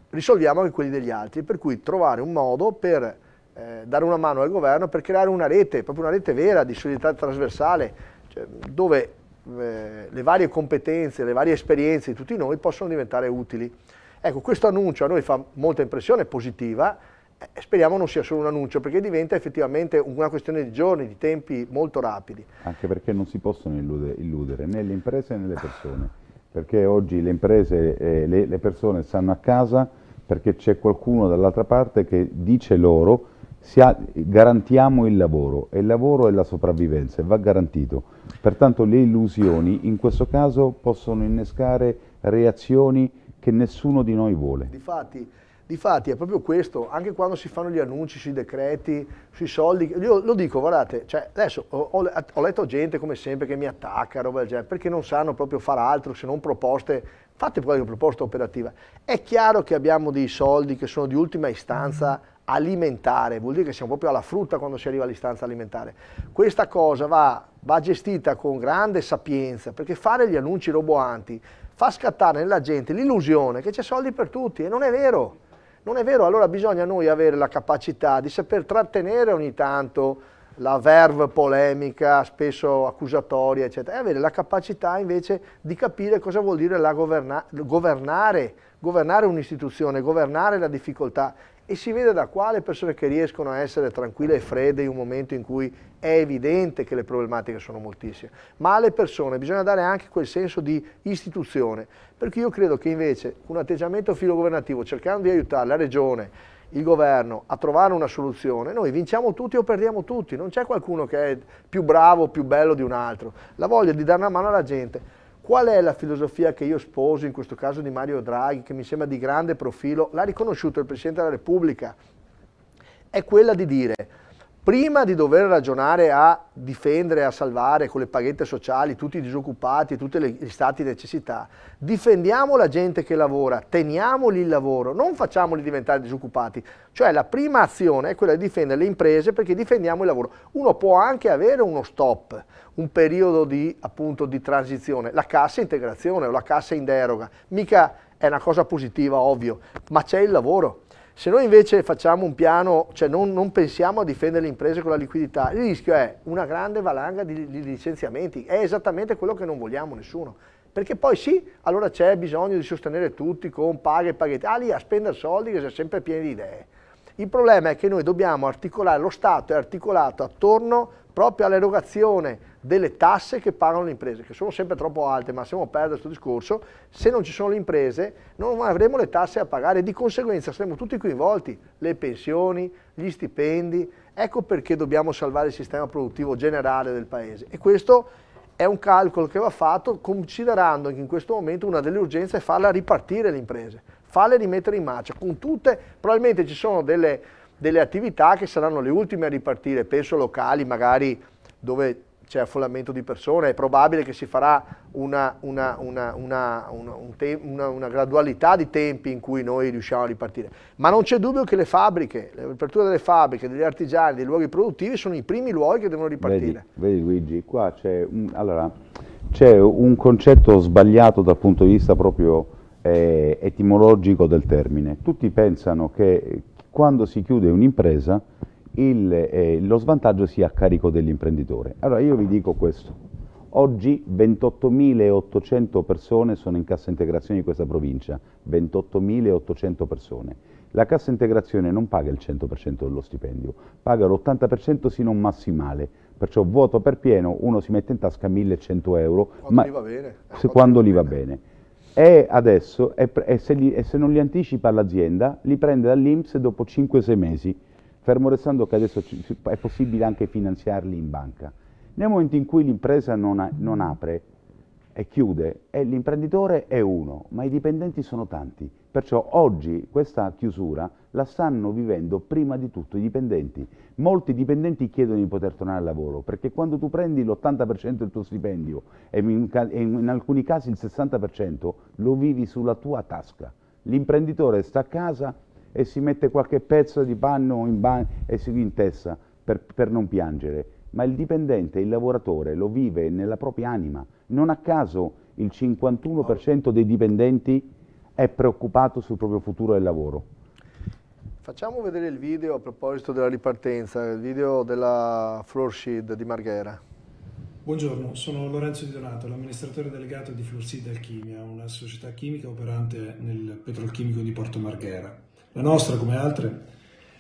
risolviamo anche quelli degli altri, per cui trovare un modo per eh, dare una mano al governo per creare una rete, proprio una rete vera di solidarietà trasversale, cioè, dove eh, le varie competenze, le varie esperienze di tutti noi possono diventare utili. Ecco, questo annuncio a noi fa molta impressione, positiva, eh, speriamo non sia solo un annuncio, perché diventa effettivamente una questione di giorni, di tempi molto rapidi. Anche perché non si possono illudere, illudere né le imprese né le persone perché oggi le imprese e eh, le, le persone stanno a casa perché c'è qualcuno dall'altra parte che dice loro ha, garantiamo il lavoro e il lavoro è la sopravvivenza e va garantito. Pertanto le illusioni in questo caso possono innescare reazioni che nessuno di noi vuole. Difatti, Difatti è proprio questo, anche quando si fanno gli annunci sui decreti, sui soldi, io lo dico, guardate, cioè adesso ho, ho, letto gente come sempre che mi attacca, roba del genere, perché non sanno proprio fare altro se non proposte, fate poi una proposta operativa. È chiaro che abbiamo dei soldi che sono di ultima istanza alimentare, vuol dire che siamo proprio alla frutta quando si arriva all'istanza alimentare. Questa cosa va, va gestita con grande sapienza, perché fare gli annunci roboanti fa scattare nella gente l'illusione che c'è soldi per tutti e non è vero non è vero, allora bisogna noi avere la capacità di saper trattenere ogni tanto la verve polemica, spesso accusatoria, eccetera, e avere la capacità invece di capire cosa vuol dire governa governare, governare un'istituzione, governare la difficoltà e si vede da qua le persone che riescono a essere tranquille e fredde in un momento in cui è evidente che le problematiche sono moltissime, ma alle persone bisogna dare anche quel senso di istituzione, perché io credo che invece un atteggiamento filogovernativo, cercando di aiutare la regione, il governo a trovare una soluzione, noi vinciamo tutti o perdiamo tutti, non c'è qualcuno che è più bravo, o più bello di un altro, la voglia di dare una mano alla gente Qual è la filosofia che io sposo, in questo caso di Mario Draghi, che mi sembra di grande profilo, l'ha riconosciuto il Presidente della Repubblica? È quella di dire prima di dover ragionare a difendere, a salvare con le paghette sociali tutti i disoccupati, tutti gli stati di necessità, difendiamo la gente che lavora, teniamoli il lavoro, non facciamoli diventare disoccupati. Cioè la prima azione è quella di difendere le imprese perché difendiamo il lavoro. Uno può anche avere uno stop, un periodo di, appunto, di transizione, la cassa integrazione o la cassa in deroga, mica è una cosa positiva, ovvio, ma c'è il lavoro se noi invece facciamo un piano, cioè non, non pensiamo a difendere le imprese con la liquidità, il rischio è una grande valanga di, di licenziamenti, è esattamente quello che non vogliamo nessuno perché poi sì, allora c'è bisogno di sostenere tutti con paghe e paghettali ah, a spendere soldi che sono sempre pieni di idee. Il problema è che noi dobbiamo articolare, lo Stato è articolato attorno proprio all'erogazione delle tasse che pagano le imprese, che sono sempre troppo alte, ma siamo a perdere questo discorso, se non ci sono le imprese non avremo le tasse a pagare e di conseguenza saremo tutti coinvolti, le pensioni, gli stipendi, ecco perché dobbiamo salvare il sistema produttivo generale del Paese e questo è un calcolo che va fatto considerando che in questo momento una delle urgenze è farla ripartire le imprese, farle rimettere in marcia, con tutte, probabilmente ci sono delle, delle attività che saranno le ultime a ripartire, penso locali magari dove c'è affollamento di persone, è probabile che si farà una, una, una, una, gradualità di tempi in cui noi riusciamo a ripartire. Ma non c'è dubbio che le fabbriche, l'apertura delle fabbriche, degli artigiani, dei luoghi produttivi sono i primi luoghi che devono ripartire. Vedi, vedi Luigi, qua c'è un, allora, un, concetto sbagliato dal punto di vista proprio eh, etimologico del termine. Tutti pensano che quando si chiude un'impresa il, eh, lo svantaggio sia a carico dell'imprenditore. Allora io vi dico questo, oggi 28.800 persone sono in cassa integrazione di questa provincia, 28.800 persone. La cassa integrazione non paga il 100% dello stipendio, paga l'80% sino a un massimale, perciò vuoto per pieno uno si mette in tasca 1.100 euro quando ma, gli va bene. Se, quando gli va bene. bene. E adesso, e, e, se gli, e se non li anticipa l'azienda, li prende dall'Inps dopo 5-6 mesi fermo restando che adesso è possibile anche finanziarli in banca. Nel momento in cui l'impresa non, non, apre e chiude, l'imprenditore è uno, ma i dipendenti sono tanti, perciò oggi questa chiusura la stanno vivendo prima di tutto i dipendenti. Molti dipendenti chiedono di poter tornare al lavoro, perché quando tu prendi l'80% del tuo stipendio e in alcuni casi il 60% lo vivi sulla tua tasca, l'imprenditore sta a casa e si mette qualche pezzo di panno in bagno e si intessa per, per non piangere. Ma il dipendente, il lavoratore, lo vive nella propria anima. Non a caso il 51% dei dipendenti è preoccupato sul proprio futuro del lavoro. Facciamo vedere il video a proposito della ripartenza, il video della Floorsheed di Marghera. Buongiorno, sono Lorenzo Di Donato, l'amministratore delegato di Florsid Alchimia, una società chimica operante nel petrolchimico di Porto Marghera. La nostra, come altre,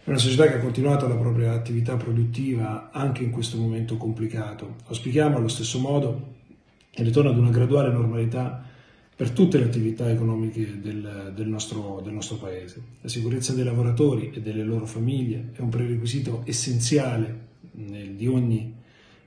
è una società che ha continuato la propria attività produttiva anche in questo momento complicato. Auspichiamo allo stesso modo il ritorno ad una graduale normalità per tutte le attività economiche del, del, nostro, del, nostro, Paese. La sicurezza dei lavoratori e delle loro famiglie è un prerequisito essenziale nel, di ogni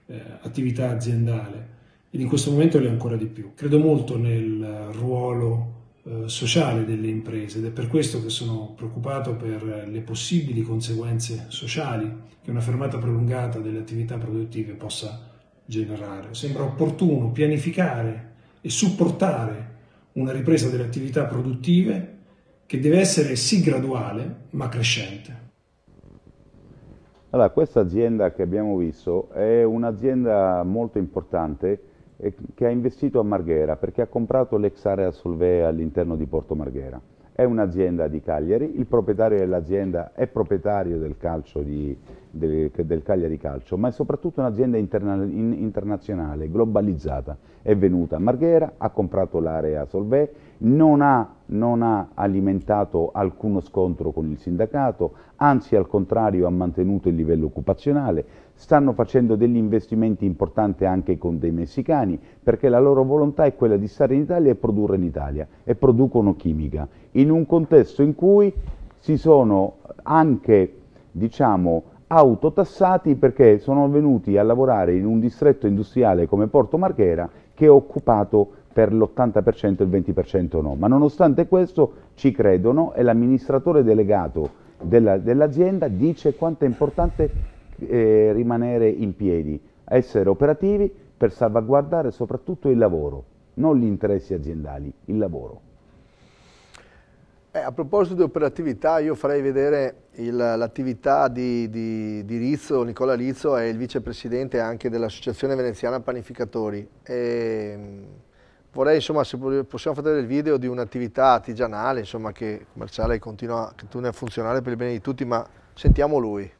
eh, attività aziendale ed in questo momento lo è ancora di più. Credo molto nel eh, ruolo eh, sociale delle imprese ed è per questo che sono preoccupato per le possibili conseguenze sociali che una fermata prolungata delle attività produttive possa generare. Sembra opportuno pianificare e supportare una ripresa delle attività produttive che deve essere sì graduale ma crescente. Allora, questa azienda che abbiamo visto è un'azienda molto importante che ha investito a Marghera perché ha comprato l'ex area Solvea all'interno di Porto Marghera. È un'azienda di Cagliari, il proprietario dell'azienda è proprietario del, calcio di, del, del, Cagliari Calcio, ma è soprattutto un'azienda interna, in, internazionale, globalizzata. È venuta a Marghera, ha comprato l'area Solvea, non ha non ha alimentato alcuno scontro con il sindacato, anzi al contrario ha mantenuto il livello occupazionale, stanno facendo degli investimenti importanti anche con dei messicani perché la loro volontà è quella di stare in Italia e produrre in Italia e producono chimica in un contesto in cui si sono anche diciamo autotassati perché sono venuti a lavorare in un distretto industriale come Porto Marghera che è occupato per l'80% e il 20% no. Ma nonostante questo ci credono e l'amministratore delegato dell'azienda dice quanto è importante eh, rimanere in piedi, essere operativi per salvaguardare soprattutto il lavoro, non gli interessi aziendali, il lavoro. Eh, a proposito di operatività, io farei vedere l'attività di, di, di, Rizzo, Nicola Rizzo è il vicepresidente anche dell'Associazione Veneziana Panificatori. E, ehm, vorrei insomma se possiamo fare del video di un'attività artigianale insomma che commerciale continua, continua a funzionare per il bene di tutti ma sentiamo lui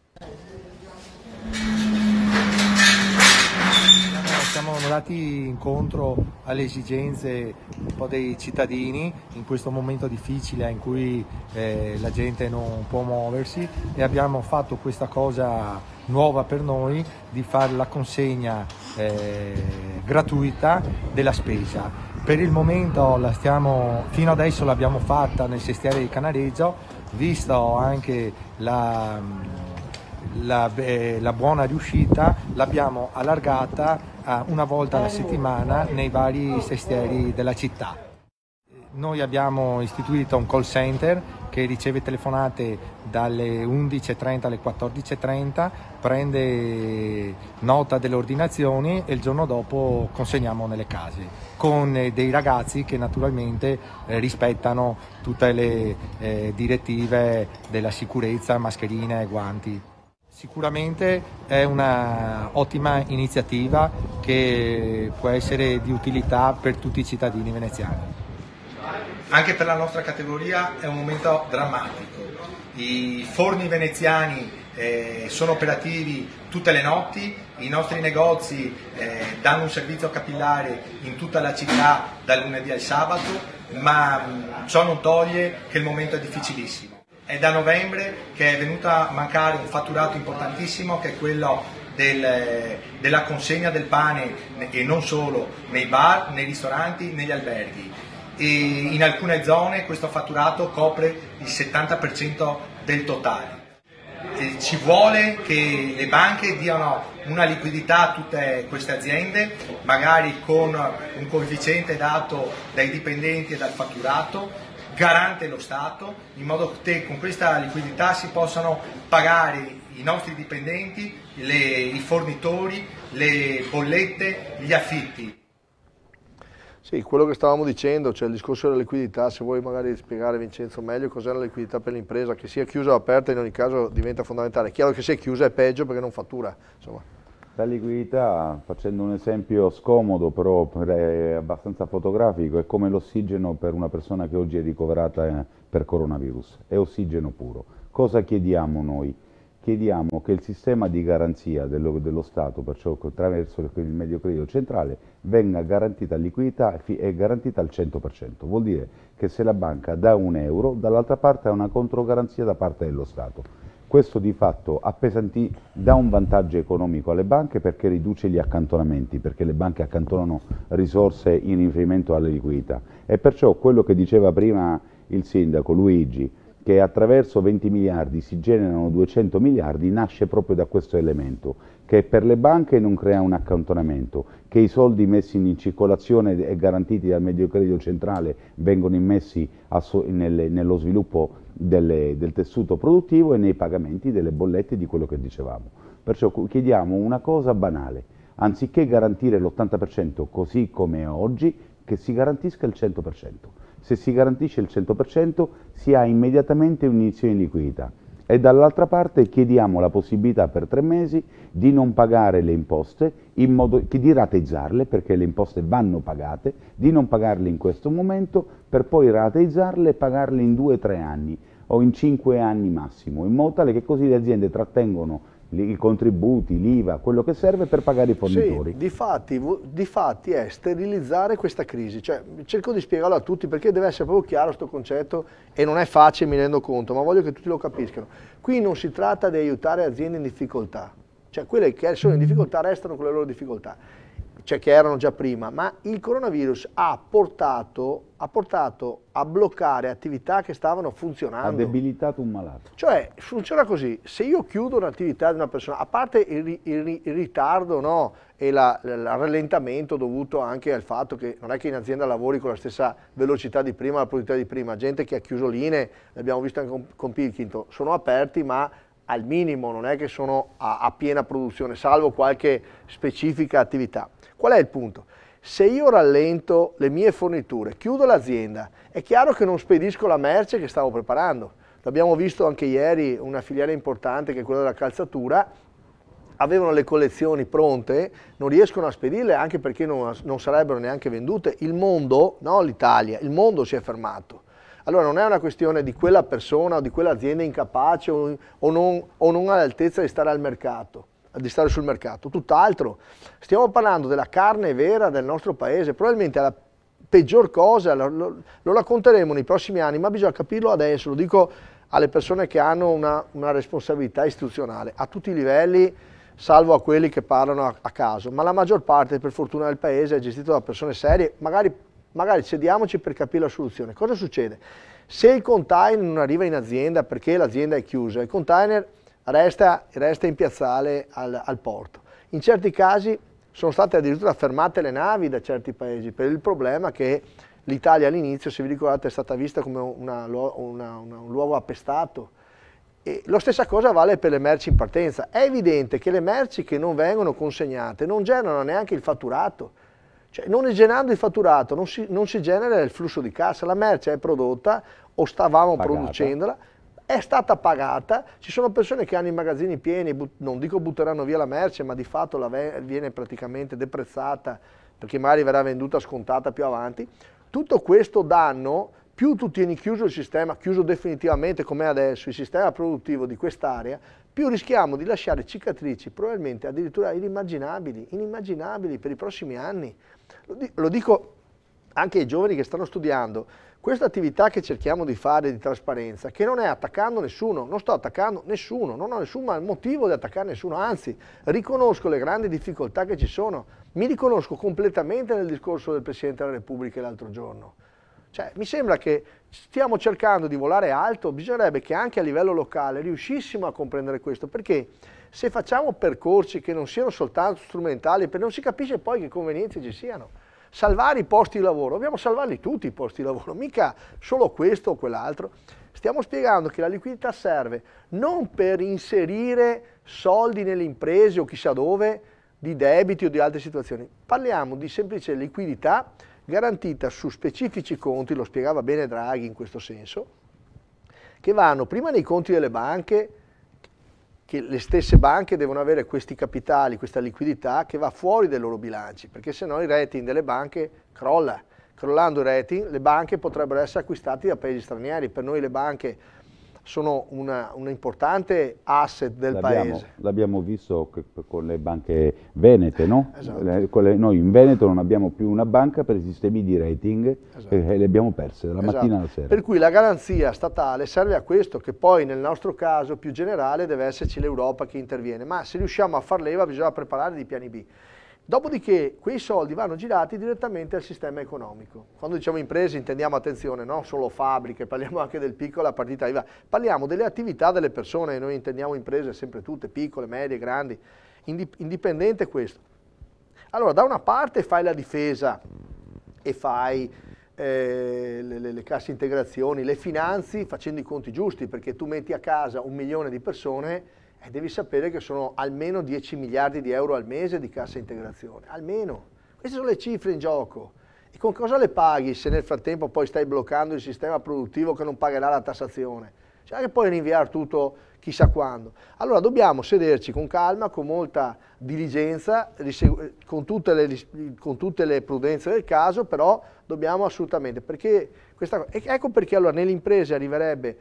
siamo andati incontro alle esigenze dei cittadini in questo momento difficile in cui eh, la gente non può muoversi e abbiamo fatto questa cosa nuova per noi di fare la consegna eh, gratuita della spesa. Per il momento la stiamo, fino adesso l'abbiamo fatta nel sestiere di Canareggio, visto anche la, la, eh, la buona riuscita, l'abbiamo allargata una volta alla settimana nei vari sestieri della città. Noi abbiamo istituito un call center che riceve telefonate dalle 11.30 alle 14.30, prende nota delle ordinazioni e il giorno dopo consegniamo nelle case, con eh, dei ragazzi che naturalmente eh, rispettano tutte le eh, direttive della sicurezza, mascherine e guanti. Sicuramente è un'ottima iniziativa che può essere di utilità per tutti i cittadini veneziani anche per la nostra categoria è un momento drammatico. I forni veneziani eh, sono operativi tutte le notti, i nostri negozi eh, danno un servizio capillare in tutta la città dal lunedì al sabato, ma mh, mm, ciò non toglie che il momento è difficilissimo. È da novembre che è venuto a mancare un fatturato importantissimo che è quello del, della consegna del pane e non solo nei bar, nei ristoranti, negli alberghi e in alcune zone questo fatturato copre il 70% del totale. E ci vuole che le banche diano una liquidità a tutte queste aziende, magari con un coefficiente dato dai dipendenti e dal fatturato, garante lo Stato, in modo che con questa liquidità si possano pagare i nostri dipendenti, le, i fornitori, le bollette, gli affitti. Sì, quello che stavamo dicendo, cioè il discorso della liquidità, se vuoi magari spiegare Vincenzo meglio cos'è la liquidità per l'impresa, che sia chiusa o aperta in ogni caso diventa fondamentale. Chiaro che se è chiusa è peggio perché non fattura. Insomma. La liquidità, facendo un esempio scomodo però abbastanza fotografico, è come l'ossigeno per una persona che oggi è ricoverata eh, per coronavirus, è ossigeno puro. Cosa chiediamo noi? chiediamo che il sistema di garanzia dello, dello Stato, perciò attraverso il medio credito centrale, venga garantita liquidità e garantita al 100%. Vuol dire che se la banca dà un euro, dall'altra parte ha una controgaranzia da parte dello Stato. Questo di fatto appesantì, dà un vantaggio economico alle banche perché riduce gli accantonamenti, perché le banche accantonano risorse in riferimento alle liquidità. E perciò quello che diceva prima il sindaco Luigi, che attraverso 20 miliardi si generano 200 miliardi nasce proprio da questo elemento, che per le banche non crea un accantonamento, che i soldi messi in circolazione e garantiti dal Mediocredito Centrale vengono immessi nello sviluppo delle, del tessuto produttivo e nei pagamenti delle bollette di quello che dicevamo. Perciò chiediamo una cosa banale, anziché garantire l'80% così come è oggi, che si garantisca il 100%. Se si garantisce il 100% si ha immediatamente un'iniezione di liquidità e dall'altra parte chiediamo la possibilità per tre mesi di non pagare le imposte, modo, di rateizzarle perché le imposte vanno pagate, di non pagarle in questo momento per poi rateizzarle e pagarle in due o tre anni o in cinque anni massimo, in modo tale che così le aziende trattengono i contributi, l'IVA, quello che serve per pagare i fornitori. Sì, difatti, difatti è sterilizzare questa crisi, cioè, cerco di spiegarlo a tutti perché deve essere proprio chiaro questo concetto e non è facile mi rendo conto, ma voglio che tutti lo capiscano. Qui non si tratta di aiutare aziende in difficoltà, cioè quelle che sono in difficoltà restano con le loro difficoltà cioè che erano già prima, ma il coronavirus ha portato, ha portato a bloccare attività che stavano funzionando. Ha debilitato un malato. Cioè, funziona così, se io chiudo un'attività di una persona, a parte il, il, il ritardo no, e la, il rallentamento dovuto anche al fatto che non è che in azienda lavori con la stessa velocità di prima, la produttività di prima, gente che ha chiuso linee, l'abbiamo visto anche con, con Pilkington, sono aperti ma al minimo, non è che sono a, a piena produzione, salvo qualche specifica attività. Qual è il punto? Se io rallento le mie forniture, chiudo l'azienda, è chiaro che non spedisco la merce che stavo preparando. L'abbiamo visto anche ieri, una filiera importante che è quella della calzatura, avevano le collezioni pronte, non riescono a spedirle anche perché non, non sarebbero neanche vendute. Il mondo, no l'Italia, il mondo si è fermato. Allora non è una questione di quella persona o di quell'azienda incapace o, o, non, o non all'altezza di stare al mercato di stare sul mercato, tutt'altro. Stiamo parlando della carne vera del nostro paese, probabilmente la peggior cosa, lo, lo, lo, racconteremo nei prossimi anni, ma bisogna capirlo adesso, lo dico alle persone che hanno una, una responsabilità istituzionale a tutti i livelli, salvo a quelli che parlano a, a, caso, ma la maggior parte per fortuna del paese è gestito da persone serie, magari, magari cediamoci per capire la soluzione. Cosa succede? Se il container non arriva in azienda perché l'azienda è chiusa, il container resta, resta in piazzale al, al porto. In certi casi sono state addirittura fermate le navi da certi paesi per il problema che l'Italia all'inizio, se vi ricordate, è stata vista come una, una, una, un luogo appestato. E lo stessa cosa vale per le merci in partenza. È evidente che le merci che non vengono consegnate non generano neanche il fatturato. Cioè, non generando il fatturato non si, non si genera il flusso di cassa. La merce è prodotta o stavamo Pagata. producendola è stata pagata, ci sono persone che hanno i magazzini pieni, non dico butteranno via la merce, ma di fatto la viene praticamente deprezzata perché magari verrà venduta scontata più avanti. Tutto questo danno, più tu tieni chiuso il sistema, chiuso definitivamente come adesso, il sistema produttivo di quest'area, più rischiamo di lasciare cicatrici probabilmente addirittura inimmaginabili, inimmaginabili per i prossimi anni. Lo dico anche ai giovani che stanno studiando, questa attività che cerchiamo di fare di trasparenza, che non è attaccando nessuno, non sto attaccando nessuno, non ho nessun motivo di attaccare nessuno, anzi riconosco le grandi difficoltà che ci sono, mi riconosco completamente nel discorso del Presidente della Repubblica l'altro giorno. Cioè, mi sembra che stiamo cercando di volare alto, bisognerebbe che anche a livello locale riuscissimo a comprendere questo, perché se facciamo percorsi che non siano soltanto strumentali, non si capisce poi che convenienze ci siano salvare i posti di lavoro, dobbiamo salvarli tutti i posti di lavoro, mica solo questo o quell'altro. Stiamo spiegando che la liquidità serve non per inserire soldi nelle imprese o chissà dove, di debiti o di altre situazioni, parliamo di semplice liquidità garantita su specifici conti, lo spiegava bene Draghi in questo senso, che vanno prima nei conti delle banche, che le stesse banche devono avere questi capitali, questa liquidità che va fuori dai loro bilanci, perché se no il rating delle banche crolla. Crollando il rating, le banche potrebbero essere acquistate da paesi stranieri. Per noi le banche sono un importante asset del paese. L'abbiamo visto con le banche venete, no? Esatto. Eh, le, noi in Veneto non abbiamo più una banca per i sistemi di rating esatto. Eh, e le abbiamo perse dalla esatto. mattina alla sera. Per cui la garanzia statale serve a questo, che poi nel nostro caso più generale deve esserci l'Europa che interviene, ma se riusciamo a far leva bisogna preparare dei piani B. Dopodiché quei soldi vanno girati direttamente al sistema economico. Quando diciamo imprese intendiamo attenzione, non solo fabbriche, parliamo anche del piccolo, la partita IVA, parliamo delle attività delle persone, noi intendiamo imprese sempre tutte, piccole, medie, grandi, indipendente questo. Allora da una parte fai la difesa e fai eh, le, le, le casse integrazioni, le finanzi facendo i conti giusti perché tu metti a casa un milione di persone e devi sapere che sono almeno 10 miliardi di euro al mese di cassa integrazione, almeno. Queste sono le cifre in gioco. E con cosa le paghi se nel frattempo poi stai bloccando il sistema produttivo che non pagherà la tassazione? Cioè che puoi rinviare tutto chissà quando. Allora dobbiamo sederci con calma, con molta diligenza, con tutte le, con tutte le prudenze del caso, però dobbiamo assolutamente, perché questa, ecco perché allora nelle imprese arriverebbe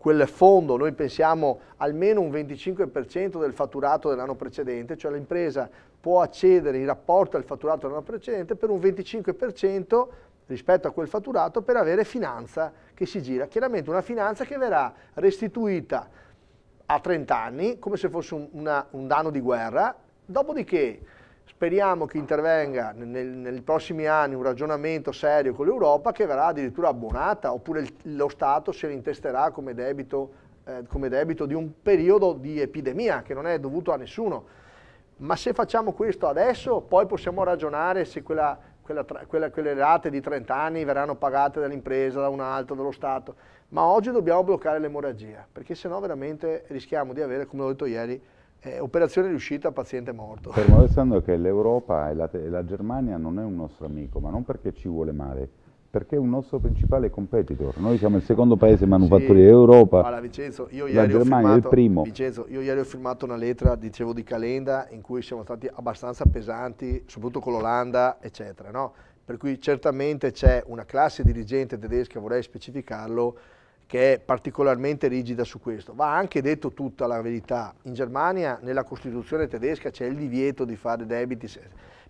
quel fondo, noi pensiamo almeno un 25% del fatturato dell'anno precedente, cioè l'impresa può accedere in rapporto al fatturato dell'anno precedente per un 25% rispetto a quel fatturato per avere finanza che si gira. Chiaramente una finanza che verrà restituita a 30 anni come se fosse un, una, un danno di guerra, dopodiché speriamo che intervenga nel, nei prossimi anni un ragionamento serio con l'Europa che verrà addirittura abbonata oppure il, lo Stato se l'intesterà come debito, eh, come debito di un periodo di epidemia che non è dovuto a nessuno. Ma se facciamo questo adesso, poi possiamo ragionare se quella, quella, quella, quelle rate di 30 anni verranno pagate dall'impresa, da un altro, dallo Stato. Ma oggi dobbiamo bloccare l'emorragia, perché sennò veramente rischiamo di avere, come ho detto ieri, eh, operazione riuscita, paziente morto. Fermo restando che l'Europa e la, la, Germania non è un nostro amico, ma non perché ci vuole male, perché è un nostro principale competitor. Noi siamo il secondo paese manufatturiero sì, d'Europa, allora, la Germania firmato, è il primo. Vincenzo, io ieri ho firmato una lettera, dicevo, di Calenda, in cui siamo stati abbastanza pesanti, soprattutto con l'Olanda, eccetera. No? Per cui certamente c'è una classe dirigente tedesca, vorrei specificarlo, che è particolarmente rigida su questo. Va anche detto tutta la verità, in Germania nella Costituzione tedesca c'è il divieto di fare debiti,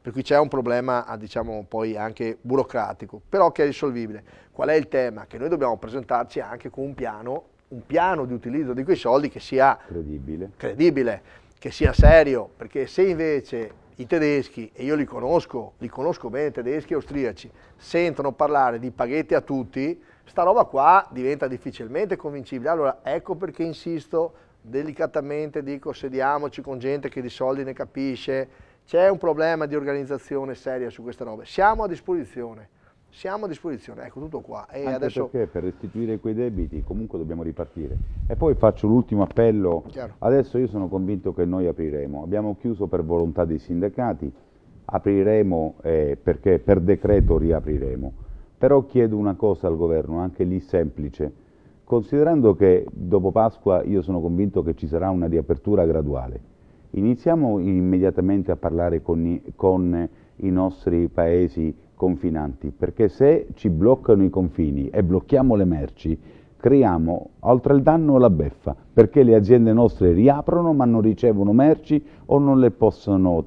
per cui c'è un problema ah, diciamo poi anche burocratico, però che è risolvibile. Qual è il tema? Che noi dobbiamo presentarci anche con un piano, un piano di utilizzo di quei soldi che sia credibile, credibile che sia serio, perché se invece i tedeschi, e io li conosco, li conosco bene tedeschi e austriaci, sentono parlare di paghetti a tutti, sta roba qua diventa difficilmente convincibile. Allora, ecco perché insisto delicatamente, dico sediamoci con gente che di soldi ne capisce, c'è un problema di organizzazione seria su queste robe, siamo a disposizione. Siamo a disposizione, ecco tutto qua. E Anche adesso... Perché per restituire quei debiti comunque dobbiamo ripartire. E poi faccio l'ultimo appello. Chiaro. Adesso io sono convinto che noi apriremo. Abbiamo chiuso per volontà dei sindacati, apriremo eh, perché per decreto riapriremo però chiedo una cosa al governo, anche lì semplice. Considerando che dopo Pasqua io sono convinto che ci sarà una riapertura graduale, iniziamo immediatamente a parlare con i, con i nostri paesi confinanti, perché se ci bloccano i confini e blocchiamo le merci, creiamo oltre il danno la beffa, perché le aziende nostre riaprono ma non ricevono merci o non le possono,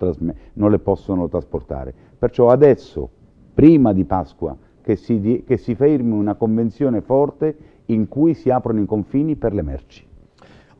non le possono trasportare. Perciò adesso, prima di Pasqua, che si, che si fermi una convenzione forte in cui si aprono i confini per le merci.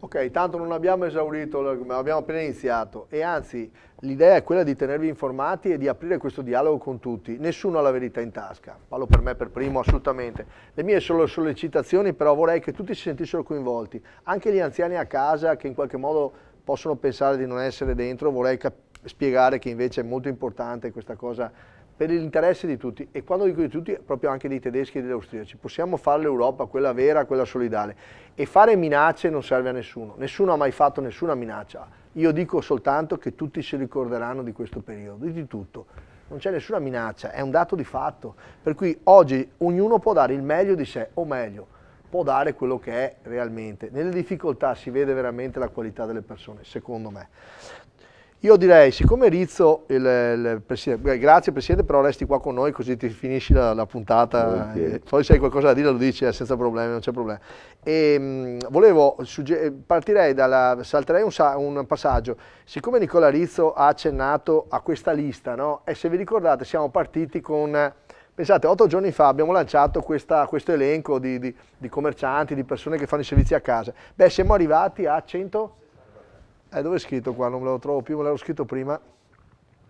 Ok, tanto non abbiamo esaurito, abbiamo appena iniziato e anzi l'idea è quella di tenervi informati e di aprire questo dialogo con tutti. Nessuno ha la verità in tasca, parlo per me per primo assolutamente. Le mie sono sollecitazioni però vorrei che tutti si sentissero coinvolti, anche gli anziani a casa che in qualche modo possono pensare di non essere dentro, vorrei spiegare che invece è molto importante questa cosa per l'interesse di tutti e quando dico di tutti proprio anche dei tedeschi e degli austriaci possiamo fare l'Europa quella vera quella solidale e fare minacce non serve a nessuno nessuno ha mai fatto nessuna minaccia io dico soltanto che tutti si ricorderanno di questo periodo di tutto non c'è nessuna minaccia è un dato di fatto per cui oggi ognuno può dare il meglio di sé o meglio può dare quello che è realmente nelle difficoltà si vede veramente la qualità delle persone secondo me io direi, siccome Rizzo, il, il presidente, grazie Presidente, però resti qua con noi così ti finisci la, la puntata, okay. poi se hai qualcosa da dire lo dici eh, senza problemi, non c'è problema. E, ehm, mh, volevo, eh, partirei dalla, salterei un, un, passaggio, siccome Nicola Rizzo ha accennato a questa lista, no? e se vi ricordate siamo partiti con... Pensate, otto giorni fa abbiamo lanciato questa, questo elenco di, di, di commercianti, di persone che fanno i servizi a casa. Beh, siamo arrivati a 100... Eh, dove è scritto qua? Non me lo trovo più, me l'avevo scritto prima.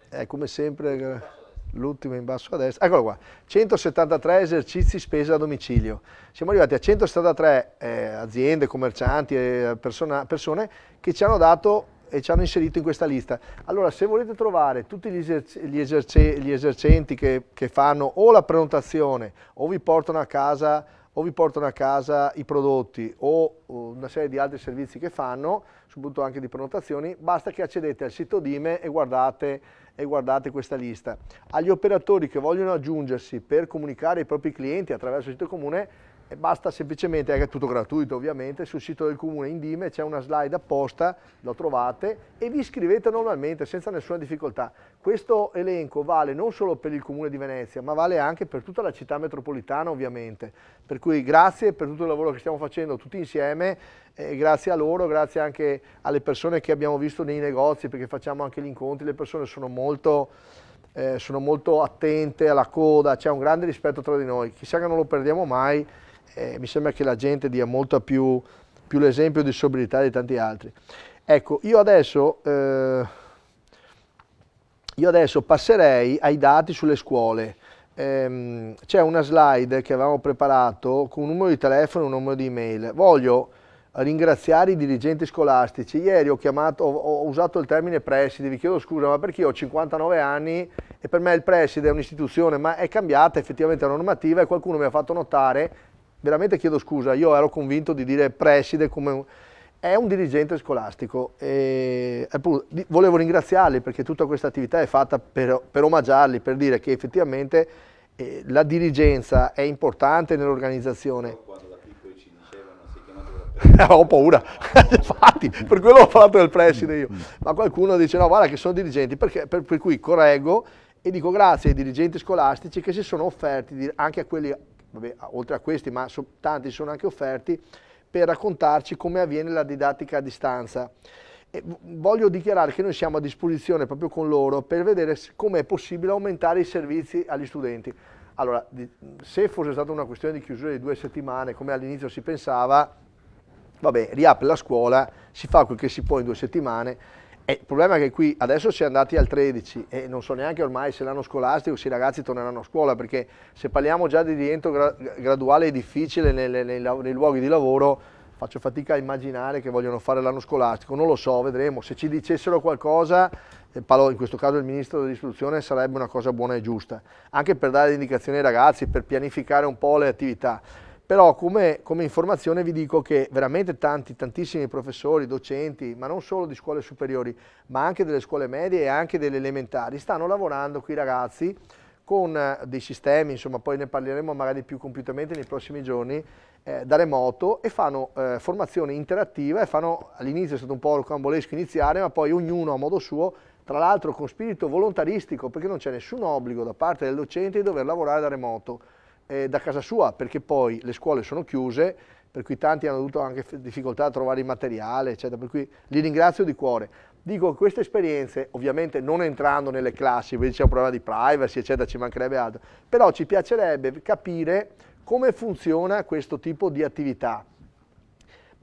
Eh, come sempre eh, l'ultimo in basso a destra. Eccolo qua, 173 esercizi spesa a domicilio. Siamo arrivati a 173 eh, aziende, commercianti, eh, persona, persone che ci hanno dato e ci hanno inserito in questa lista. Allora, se volete trovare tutti gli, eserci gli, eserci gli esercenti che, che fanno o la prenotazione o vi portano a casa o vi portano a casa i prodotti o una serie di altri servizi che fanno, soprattutto anche di prenotazioni, basta che accedete al sito Dime e guardate, e guardate questa lista. Agli operatori che vogliono aggiungersi per comunicare ai propri clienti attraverso il sito comune basta semplicemente, è tutto gratuito ovviamente, sul sito del comune Indime c'è una slide apposta, lo trovate e vi iscrivete normalmente senza nessuna difficoltà. Questo elenco vale non solo per il comune di Venezia ma vale anche per tutta la città metropolitana ovviamente, per cui grazie per tutto il lavoro che stiamo facendo tutti insieme, eh, grazie a loro, grazie anche alle persone che abbiamo visto nei negozi perché facciamo anche gli incontri, le persone sono molto... Eh, sono molto attente alla coda, c'è un grande rispetto tra di noi, chissà che non lo perdiamo mai eh, mi sembra che la gente dia molto più, più l'esempio di sobrietà di tanti altri. Ecco, io adesso, eh, io adesso passerei ai dati sulle scuole. Ehm, c'è una slide che avevamo preparato con un numero di telefono e un numero di email. Voglio ringraziare i dirigenti scolastici. Ieri ho, chiamato, ho, usato il termine preside, vi chiedo scusa, ma perché io ho 59 anni e per me il preside è un'istituzione, ma è cambiata effettivamente la normativa e qualcuno mi ha fatto notare veramente chiedo scusa, io ero convinto di dire preside come un, è un dirigente scolastico e appunto, volevo ringraziarli perché tutta questa attività è fatta per, per omaggiarli, per dire che effettivamente eh, la dirigenza è importante nell'organizzazione. Quando da piccoli ci dicevano *laughs* Ho paura, *laughs* infatti, per quello ho parlato del preside io. Ma qualcuno dice no, guarda che sono dirigenti, perché, per, per cui correggo e dico grazie ai dirigenti scolastici che si sono offerti anche a quelli vabbè, ah, oltre a questi, ma so, tanti sono anche offerti, per raccontarci come avviene la didattica a distanza. E voglio dichiarare che noi siamo a disposizione proprio con loro per vedere come è possibile aumentare i servizi agli studenti. Allora, se fosse stata una questione di chiusura di due settimane, come all'inizio si pensava, vabbè, riapre la scuola, si fa quel che si può in due settimane, e eh, il problema è che qui adesso si è andati al 13 e non so neanche ormai se l'anno scolastico se i ragazzi torneranno a scuola perché se parliamo già di rientro gra graduale e difficile nei, nei, nei, luoghi di lavoro faccio fatica a immaginare che vogliono fare l'anno scolastico, non lo so, vedremo. Se ci dicessero qualcosa, eh, parlo in questo caso il Ministro dell'Istruzione, sarebbe una cosa buona e giusta, anche per dare indicazioni ai ragazzi, per pianificare un po' le attività però come, come, informazione vi dico che veramente tanti, tantissimi professori, docenti, ma non solo di scuole superiori, ma anche delle scuole medie e anche delle elementari, stanno lavorando qui ragazzi con eh, dei sistemi, insomma poi ne parleremo magari più compiutamente nei prossimi giorni, eh, da remoto e fanno eh, formazione interattiva e fanno, all'inizio è stato un po' rocambolesco iniziare, ma poi ognuno a modo suo, tra l'altro con spirito volontaristico, perché non c'è nessun obbligo da parte del docente di dover lavorare da remoto, eh, da casa sua, perché poi le scuole sono chiuse, per cui tanti hanno avuto anche difficoltà a trovare il materiale, eccetera, per cui li ringrazio di cuore. Dico che queste esperienze, ovviamente non entrando nelle classi, perché c'è un problema di privacy, eccetera, ci mancherebbe altro, però ci piacerebbe capire come funziona questo tipo di attività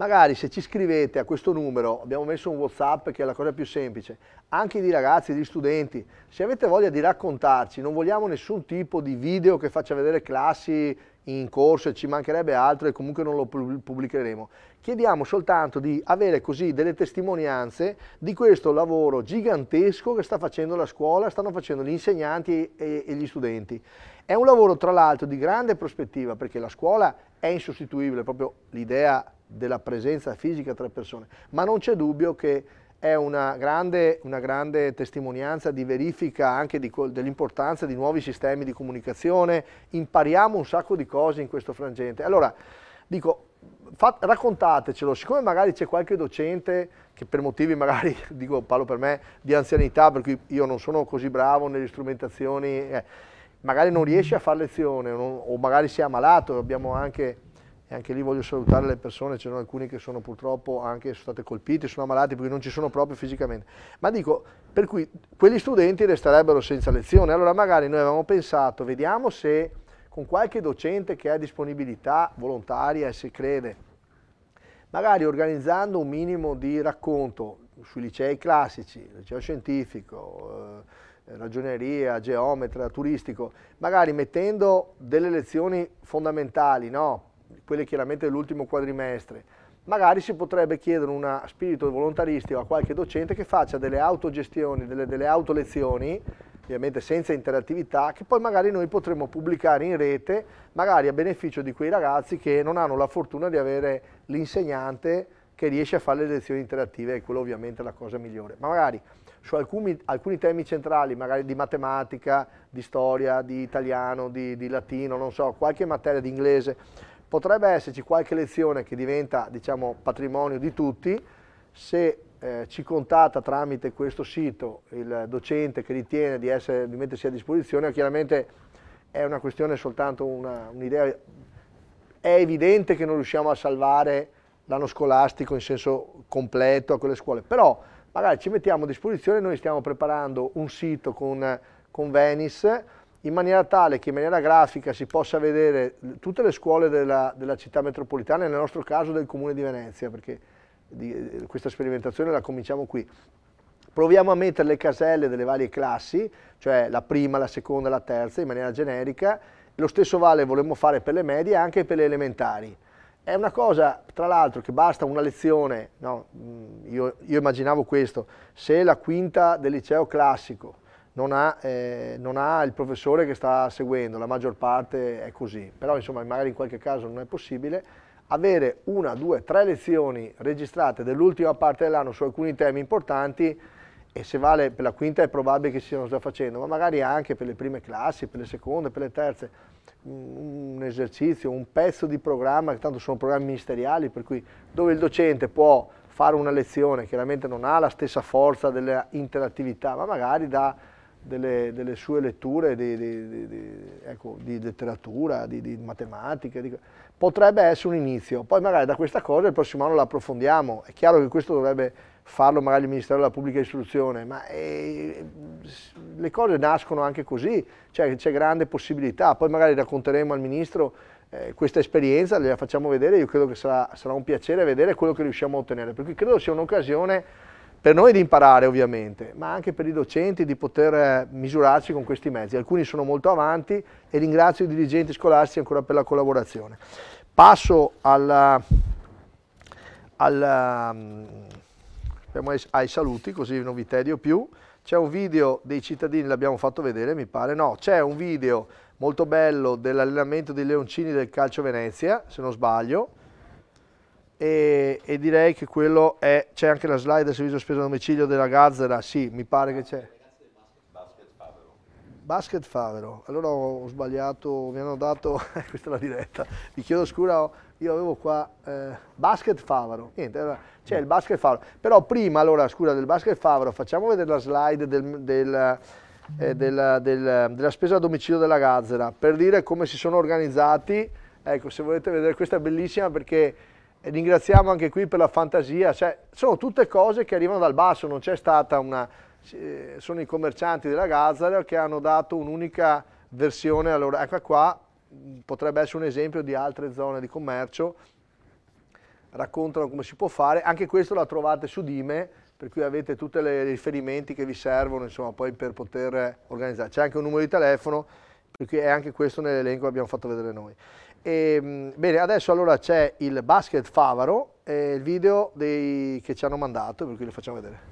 magari se ci scrivete a questo numero, abbiamo messo un Whatsapp che è la cosa più semplice, anche di ragazzi, di studenti, se avete voglia di raccontarci, non vogliamo nessun tipo di video che faccia vedere classi in corso e ci mancherebbe altro e comunque non lo pubblicheremo. Chiediamo soltanto di avere così delle testimonianze di questo lavoro gigantesco che sta facendo la scuola, stanno facendo gli insegnanti e, e gli studenti. È un lavoro tra l'altro di grande prospettiva perché la scuola è insostituibile, proprio l'idea della presenza fisica tra persone, ma non c'è dubbio che è una grande, una grande testimonianza di verifica anche dell'importanza di nuovi sistemi di comunicazione, impariamo un sacco di cose in questo frangente. Allora, dico, Fat, raccontatecelo, siccome magari c'è qualche docente che per motivi magari, *laughs* dico, parlo per me, di anzianità, perché io non sono così bravo nelle strumentazioni, eh, magari non riesce a fare lezione non, o magari si è ammalato, abbiamo anche e anche lì voglio salutare le persone, ce ne sono alcuni che sono purtroppo anche state colpite, sono ammalati perché non ci sono proprio fisicamente, ma dico, per cui quegli studenti resterebbero senza lezione, allora magari noi avevamo pensato, vediamo se con qualche docente che ha disponibilità volontaria e si crede, magari organizzando un minimo di racconto sui licei classici, liceo scientifico, eh, ragioneria, geometra, turistico, magari mettendo delle lezioni fondamentali, no? quelle chiaramente dell'ultimo quadrimestre, magari si potrebbe chiedere uno spirito volontaristico a qualche docente che faccia delle autogestioni, delle, delle autolezioni, ovviamente senza interattività, che poi magari noi potremmo pubblicare in rete, magari a beneficio di quei ragazzi che non hanno la fortuna di avere l'insegnante che riesce a fare le lezioni interattive, e quello ovviamente è la cosa migliore. Ma magari su alcuni, alcuni, temi centrali, magari di matematica, di storia, di italiano, di, di latino, non so, qualche materia di inglese, Potrebbe esserci qualche lezione che diventa diciamo, patrimonio di tutti se eh, ci contatta tramite questo sito il docente che ritiene di, essere, di mettersi a disposizione, chiaramente è una questione soltanto un'idea, un è evidente che non riusciamo a salvare l'anno scolastico in senso completo a quelle scuole, però magari ci mettiamo a disposizione, noi stiamo preparando un sito con, con Venice, in maniera tale che in maniera grafica si possa vedere tutte le scuole della, della città metropolitana e nel nostro caso del Comune di Venezia, perché di, eh, questa sperimentazione la cominciamo qui. Proviamo a mettere le caselle delle varie classi, cioè la prima, la seconda, la terza, in maniera generica. Lo stesso vale, volemmo fare per le medie e anche per le elementari. È una cosa, tra l'altro, che basta una lezione, no? Mm, io, io immaginavo questo, se la quinta del liceo classico non ha, eh, non ha, il professore che sta seguendo, la maggior parte è così, però insomma magari in qualche caso non è possibile, avere una, due, tre lezioni registrate dell'ultima parte dell'anno su alcuni temi importanti e se vale per la quinta è probabile che si stiano già facendo, ma magari anche per le prime classi, per le seconde, per le terze, un esercizio, un pezzo di programma, che tanto sono programmi ministeriali, per cui dove il docente può fare una lezione, chiaramente non ha la stessa forza dell'interattività, ma magari da delle, delle sue letture di, di, di, ecco, di letteratura, di, matematica. Potrebbe essere un inizio, poi magari da questa cosa il prossimo anno la approfondiamo. È chiaro che questo dovrebbe farlo magari il Ministero della Pubblica Istruzione, ma eh, le cose nascono anche così, cioè c'è grande possibilità. Poi magari racconteremo al Ministro eh, questa esperienza, gliela facciamo vedere, io credo che sarà, sarà un piacere vedere quello che riusciamo a ottenere, perché credo sia un'occasione per noi di imparare ovviamente, ma anche per i docenti di poter eh, misurarci con questi mezzi. Alcuni sono molto avanti e ringrazio i dirigenti scolastici ancora per la collaborazione. Passo alla, alla, ehm, ai saluti, così non vi tedio più. C'è un video dei cittadini, l'abbiamo fatto vedere mi pare, no, c'è un video molto bello dell'allenamento dei leoncini del calcio Venezia, se non sbaglio, e, e direi che quello è, c'è anche la slide del servizio spesa a domicilio della Gazzera, sì, mi pare che c'è. Basket Favero, allora ho sbagliato, mi hanno dato, *laughs* questa è la diretta, vi chiedo scusa, io avevo qua eh, Basket Favaro, niente, c'è il Basket Favero, però prima allora scusa del Basket Favero, facciamo vedere la slide del, del, eh, del, della spesa a domicilio della Gazzera per dire come si sono organizzati, ecco se volete vedere questa è bellissima perché e ringraziamo anche qui per la fantasia, cioè, sono tutte cose che arrivano dal basso, non c'è stata una... Eh, sono i commercianti della Gazzara che hanno dato un'unica versione, allora ecco qua potrebbe essere un esempio di altre zone di commercio, raccontano come si può fare, anche questo la trovate su Dime, per cui avete tutti i riferimenti che vi servono insomma, poi per poter organizzare. C'è anche un numero di telefono, per è anche questo nell'elenco che abbiamo fatto vedere noi. E, ehm, bene, adesso allora c'è il basket Favaro e il video dei, che ci hanno mandato, per cui lo facciamo vedere.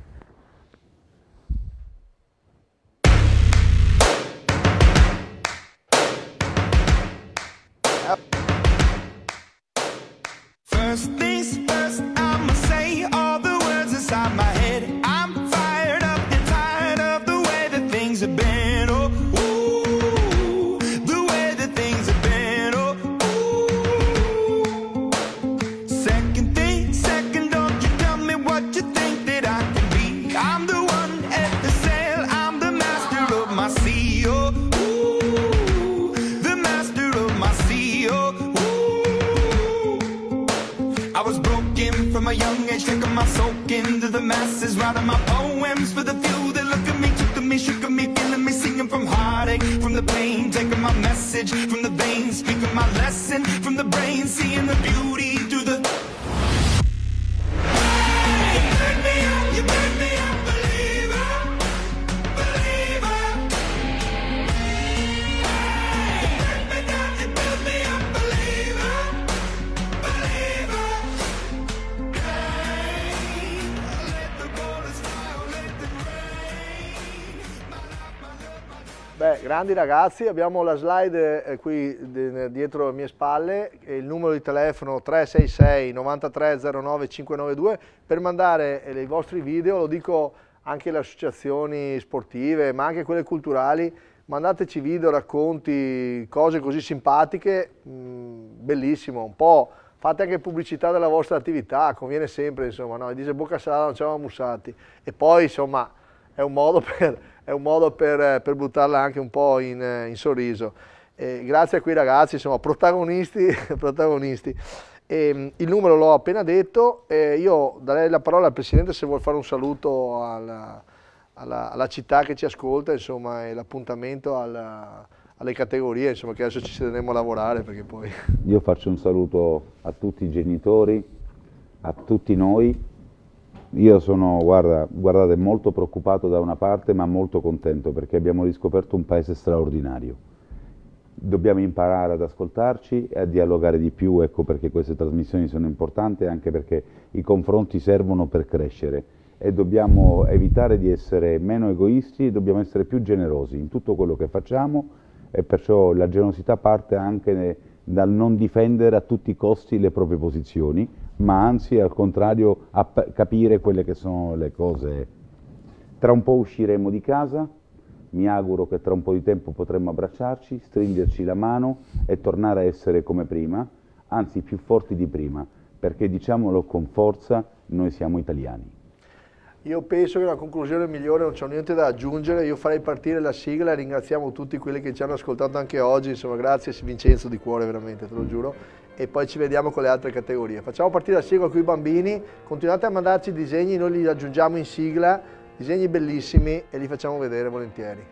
Beh, grandi ragazzi, abbiamo la slide eh, qui dietro le mie spalle, il numero di telefono 366 9309 592 per mandare eh, i vostri video, lo dico anche alle associazioni sportive, ma anche quelle culturali, mandateci video, racconti, cose così simpatiche, mm, bellissimo, un po' fate anche pubblicità della vostra attività, conviene sempre, insomma, no? dice Bocca Salata non ci c'eravamo mussati e poi insomma è un modo *laughs* per è un modo per, eh, per buttarla anche un po' in, eh, in sorriso. Eh, grazie a quei ragazzi, insomma, protagonisti, *laughs* protagonisti. Eh, il numero l'ho appena detto, eh, io darei la parola al Presidente se vuole fare un saluto alla, alla, alla città che ci ascolta, insomma, e l'appuntamento alle categorie, insomma, che adesso ci sederemo a lavorare perché poi... Io faccio un saluto a tutti i genitori, a tutti noi, io sono, guarda, guardate, molto preoccupato da una parte, ma molto contento perché abbiamo riscoperto un paese straordinario. Dobbiamo imparare ad ascoltarci e a dialogare di più, ecco perché queste trasmissioni sono importanti, anche perché i confronti servono per crescere e dobbiamo evitare di essere meno egoisti, dobbiamo essere più generosi in tutto quello che facciamo e perciò la generosità parte anche dal non difendere a tutti i costi le proprie posizioni, ma anzi al contrario a capire quelle che sono le cose. Tra un po' usciremo di casa, mi auguro che tra un po' di tempo potremo abbracciarci, stringerci la mano e tornare a essere come prima, anzi più forti di prima, perché diciamolo con forza, noi siamo italiani. Io penso che la conclusione migliore, non c'è niente da aggiungere, io farei partire la sigla e ringraziamo tutti quelli che ci hanno ascoltato anche oggi, insomma grazie Vincenzo di cuore veramente, te lo giuro, e poi ci vediamo con le altre categorie. Facciamo partire la sigla con i bambini, continuate a mandarci disegni, noi li aggiungiamo in sigla, disegni bellissimi e li facciamo vedere volentieri.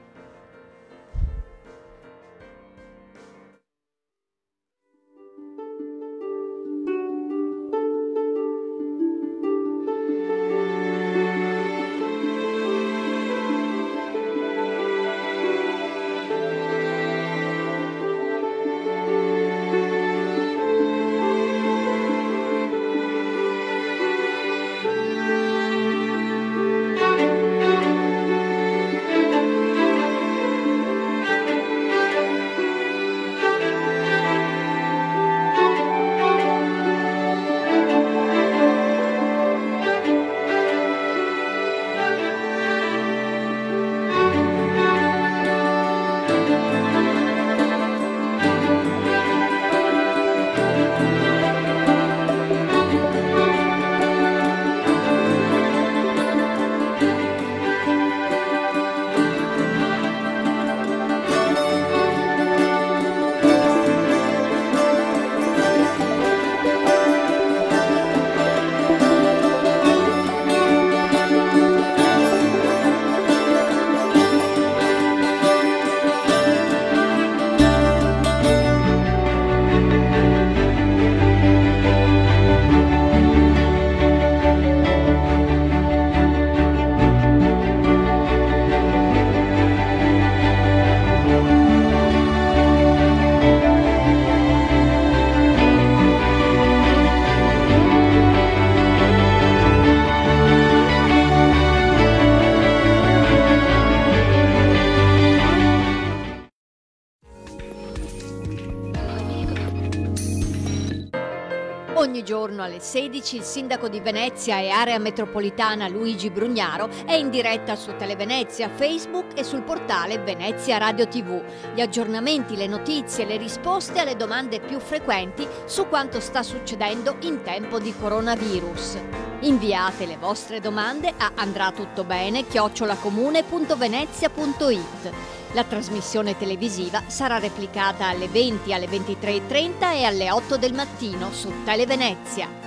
alle 16 il sindaco di Venezia e area metropolitana Luigi Brugnaro è in diretta su Televenezia, Facebook e sul portale Venezia Radio TV. Gli aggiornamenti, le notizie, le risposte alle domande più frequenti su quanto sta succedendo in tempo di coronavirus. Inviate le vostre domande a andrà tutto bene chiocciolacomune.venezia.it la trasmissione televisiva sarà replicata alle 20, alle 23.30 e alle 8 del mattino su Televenezia.